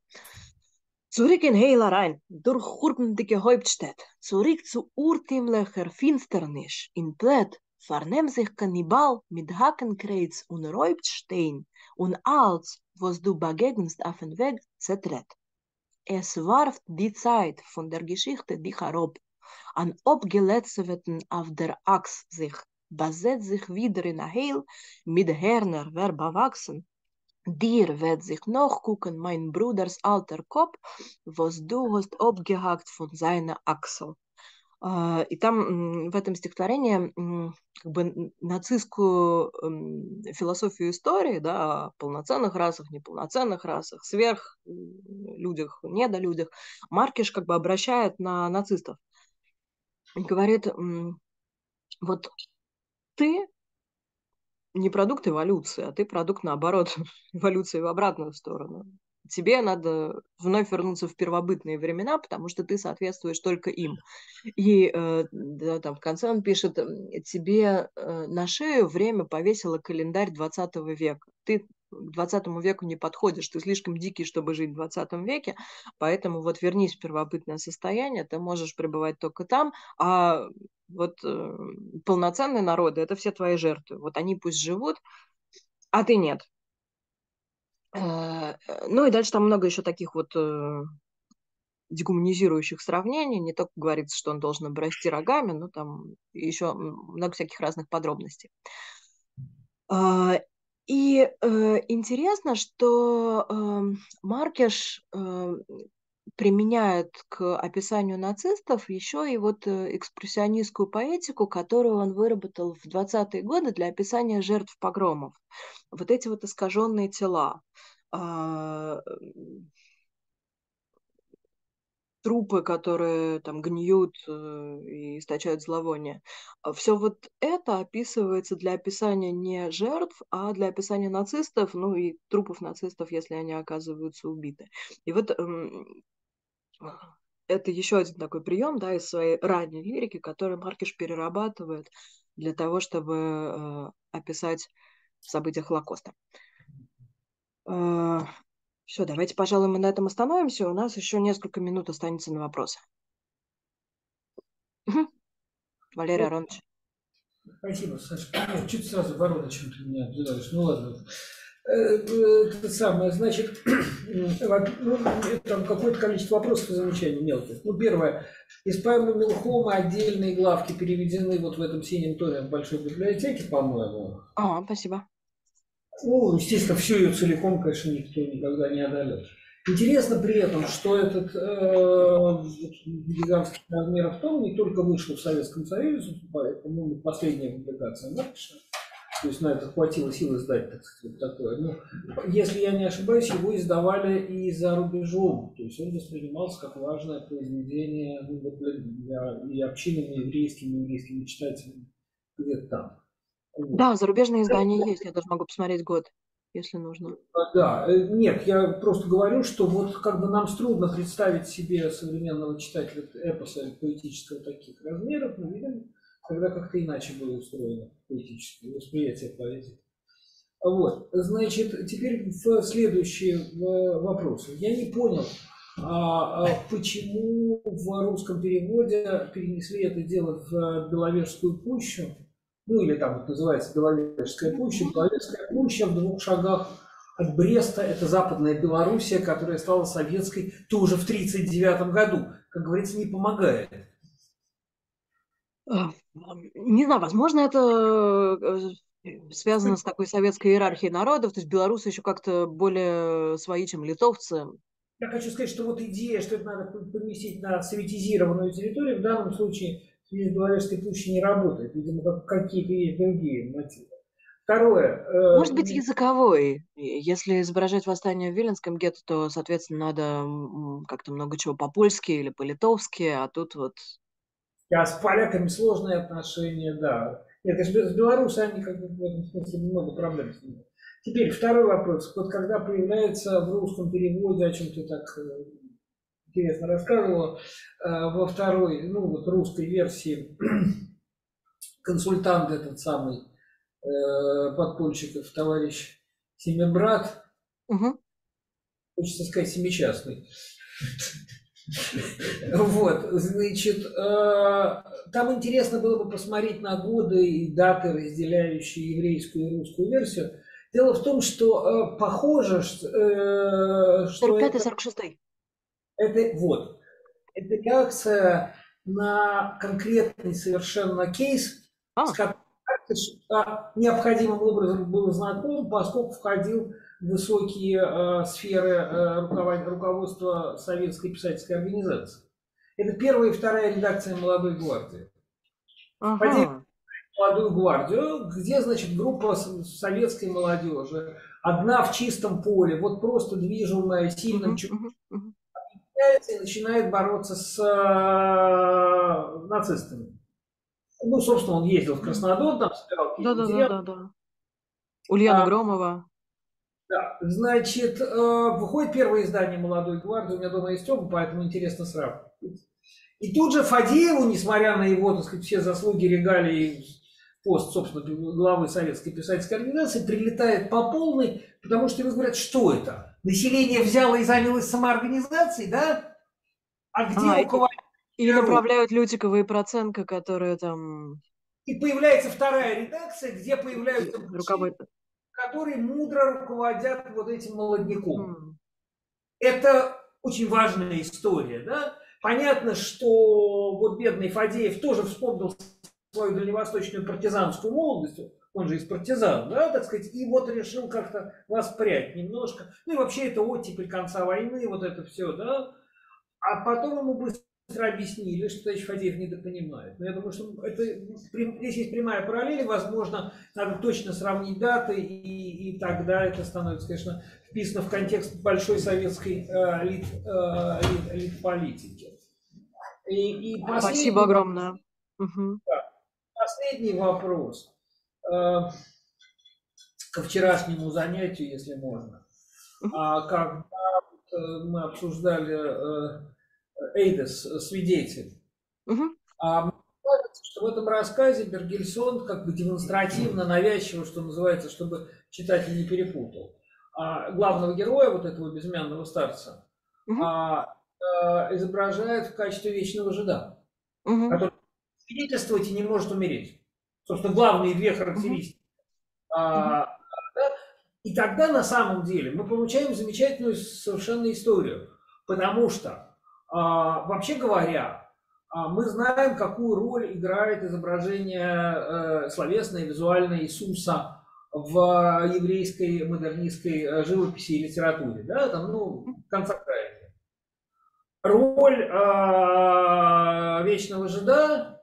Zurück in Heila rein, durch Hurben die gehäubt steht. Zurück zu urtimlicher Finsternis. In Blät vernehm sich Kannibal mit Hakenkreuz und räubt stehen und als, was du begegnest auf den Weg, zertritt. Es warft die Zeit von der Geschichte dich erobt. an opgelet ze wetten auf der Axt sich, baset sich wieder in a heel, mit herner wer bewachsen. Dir wird sich noch gucken, mein Bruders alter Kopf, was du hast abgehackt von seiner Achsel. И там в этом стихотворении как бы нацистскую философию истории, да, о полноценных расах, неполноценных расах, сверх людях, недолюдях, Маркиш как бы обращает на нацистов говорит, вот ты не продукт эволюции, а ты продукт, наоборот, эволюции в обратную сторону. Тебе надо вновь вернуться в первобытные времена, потому что ты соответствуешь только им. И э, да, там в конце он пишет, тебе э, на шею время повесило календарь 20 века. Ты к 20 веку не подходишь, ты слишком дикий, чтобы жить в 20 веке, поэтому вот вернись в первобытное состояние, ты можешь пребывать только там, а вот э, полноценные народы – это все твои жертвы, вот они пусть живут, а ты нет. Э, э ну и дальше там много еще таких вот э, дегуманизирующих сравнений, не только говорится, что он должен обрасти рогами, но там еще много всяких разных подробностей. Э, и э, интересно, что э, Маркеш э, применяет к описанию нацистов еще и вот э, экспрессионистскую поэтику, которую он выработал в 20-е годы для описания жертв погромов. Вот эти вот искаженные тела, а, трупы, которые там гниют э, и источают зловоние. А Все вот это описывается для описания не жертв, а для описания нацистов, ну и трупов нацистов, если они оказываются убиты. И вот эм, это еще один такой прием, да, из своей ранней лирики, который Маркиш перерабатывает для того, чтобы э, описать события Холокоста. Э, все, давайте, пожалуй, мы на этом остановимся. У нас еще несколько минут останется на вопросы. Угу. Валерий ну, Аронович. Спасибо, Саша. А, чуть сразу ворона чем-то меня задалась. Ну ладно. Э, э, это самое, значит, ну, э, там какое-то количество вопросов и замечаний мелких. Ну, первое, из поэмы Милхома отдельные главки переведены вот в этом синем томе в большой библиотеке, по-моему. А, спасибо. Ну, естественно, всю ее целиком, конечно, никто никогда не одолел. Интересно при этом, что этот э, гигантский размер том не только вышел в Советском Союзе, по-моему, ну, последняя публикация Маркиша, то есть на это хватило силы сдать, так сказать, такое. Но, если я не ошибаюсь, его издавали и за рубежом, то есть он воспринимался как важное произведение ну, для, для, для и общины, и еврейскими, и еврейскими читателями где-то там. Да, зарубежные издания есть, я даже могу посмотреть год если нужно. А, да, э, нет, я просто говорю, что вот как бы нам трудно представить себе современного читателя эпоса поэтического таких размеров, но, видимо, тогда как-то иначе было устроено поэтическое восприятие поэзии. А вот, значит, теперь в следующие вопросы. Я не понял, а, почему в русском переводе перенесли это дело в Беловежскую пущу, ну или там вот называется Беловежская пуща. Беловежская пуща в двух шагах от Бреста, это западная Белоруссия, которая стала советской тоже в 1939 году, как говорится, не помогает. А, не знаю, возможно, это э, связано с такой советской иерархией народов, то есть белорусы еще как-то более свои, чем литовцы. Я хочу сказать, что вот идея, что это надо поместить на советизированную территорию, в данном случае ты же говоришь, что текущий не работает, видимо, какие-то есть другие мотивы. Второе. Э, Может быть, языковой. Если изображать восстание в Виленском гетто, то, соответственно, надо как-то много чего по-польски или по-литовски, а тут вот... А с поляками сложные отношения, да. Нет, с белорусами как бы, в этом смысле много проблем с ними. Теперь второй вопрос. Вот когда появляется в русском переводе, о чем то так э, интересно рассказывала э, во второй, ну вот русской версии, консультант этот самый э, подпольщиков, товарищ Семибрат, угу. хочется сказать семичастный, вот, значит, э, там интересно было бы посмотреть на годы и даты, разделяющие еврейскую и русскую версию. Дело в том, что похоже, что... 45-46. Это вот. Это реакция на конкретный совершенно кейс, а. с которым необходимым образом был знаком, поскольку входил в высокие э, сферы э, руководства Советской писательской организации. Это первая и вторая редакция «Молодой гвардии». Ага. Входили молодую гвардию, где, значит, группа советской молодежи, одна в чистом поле, вот просто движимая сильным uh возвращается и начинает бороться с э, нацистами. Ну, собственно, он ездил в Краснодар, там собирал какие-то да, да, да, да, да. Ульяна а, Громова. Да, значит, э, выходит первое издание «Молодой гвардии», у меня дома есть оба, поэтому интересно сравнивать. И тут же Фадееву, несмотря на его, так сказать, все заслуги, регалии, пост, собственно, главы Советской писательской организации, прилетает по полной, потому что ему говорят, что это? население взяло и занялось самоорганизацией, да? А где а, руководитель? Или направляют лютиковые проценка, которые там... И появляется вторая редакция, где появляются Руковод... которые мудро руководят вот этим молодняком. Mm. Это очень важная история, да? Понятно, что вот бедный Фадеев тоже вспомнил свою дальневосточную партизанскую молодость он же из партизан, да, так сказать, и вот решил как-то вас воспрять немножко. Ну и вообще это оттепель конца войны, вот это все, да. А потом ему быстро объяснили, что товарищ Фадеев недопонимает. Но ну, я думаю, что это, здесь есть прямая параллель, возможно, надо точно сравнить даты, и, и тогда это становится, конечно, вписано в контекст большой советской э, лит, э, лит, литполитики. И, и Спасибо огромное. Угу. Да, последний вопрос Э, ко вчерашнему занятию, если можно. А когда э, мы обсуждали э, Эйдес, свидетель. А мне кажется, что в этом рассказе Бергельсон как бы демонстративно, навязчиво, что называется, чтобы читатель не перепутал. А главного героя, вот этого безымянного старца, угу. а, а, изображает в качестве вечного жида, угу. который свидетельствовать и не может умереть собственно, главные две характеристики. Mm-hmm. А, да? И тогда на самом деле мы получаем замечательную совершенно историю, потому что, а, вообще говоря, а мы знаем, какую роль играет изображение э, словесное, визуальное Иисуса в еврейской модернистской э, живописи и литературе, да, там, ну, конца края. Роль э, вечного жида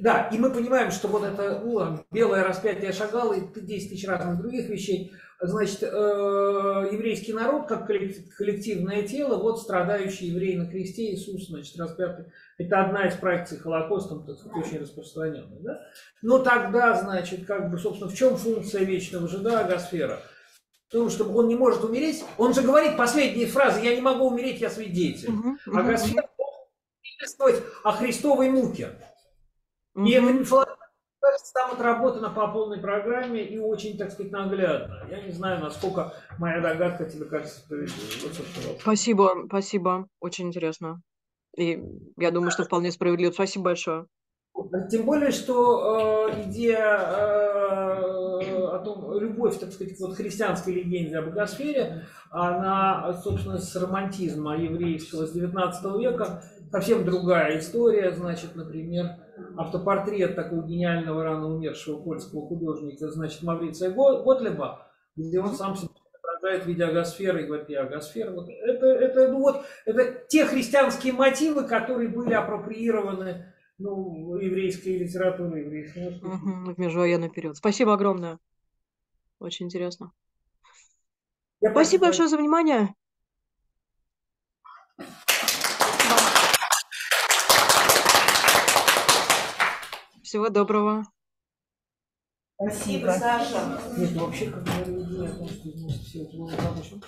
да, и мы понимаем, что вот это ну, белое распятие Шагала и 10 тысяч разных других вещей. Значит, э, еврейский народ, как коллективное тело, вот страдающий еврей на кресте Иисус, значит, распятый. Это одна из практик Холокоста, так сказать, очень распространенная. Да? Но тогда, значит, как бы, собственно, в чем функция вечного жида Агосфера? Потому что он не может умереть. Он же говорит последние фразы «Я не могу умереть, я свидетель». Агосфер угу, угу. а Христовой муке. Mm-hmm. И эта инфляция там отработана по полной программе и очень, так сказать, наглядно. Я не знаю, насколько моя догадка тебе кажется справедливой. Вот, спасибо, спасибо. Очень интересно. И я думаю, что вполне справедливо. Спасибо большое. Тем более, что э, идея э, о том, любовь, так сказать, вот христианской легенде о богосфере, она, собственно, с романтизма еврейского с 19 века совсем другая история. Значит, например, автопортрет такого гениального рано умершего польского художника, значит, Мавриция Готлеба, где он сам себя изображает в виде агосферы и говорит, я агосфера. Вот это, это, ну вот, это те христианские мотивы, которые были апроприированы ну, еврейской литературой еврейской в межвоенный период. Спасибо огромное. Очень интересно. Я Спасибо большое за внимание. Всего доброго. Спасибо, Саша. Нет, ну, вообще, как я идея о том, что значит, ну, все это было замужем,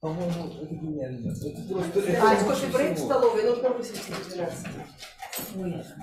по-моему, это гениально. Это просто... А, кофе-брейк в столовой, нужно высветить 12.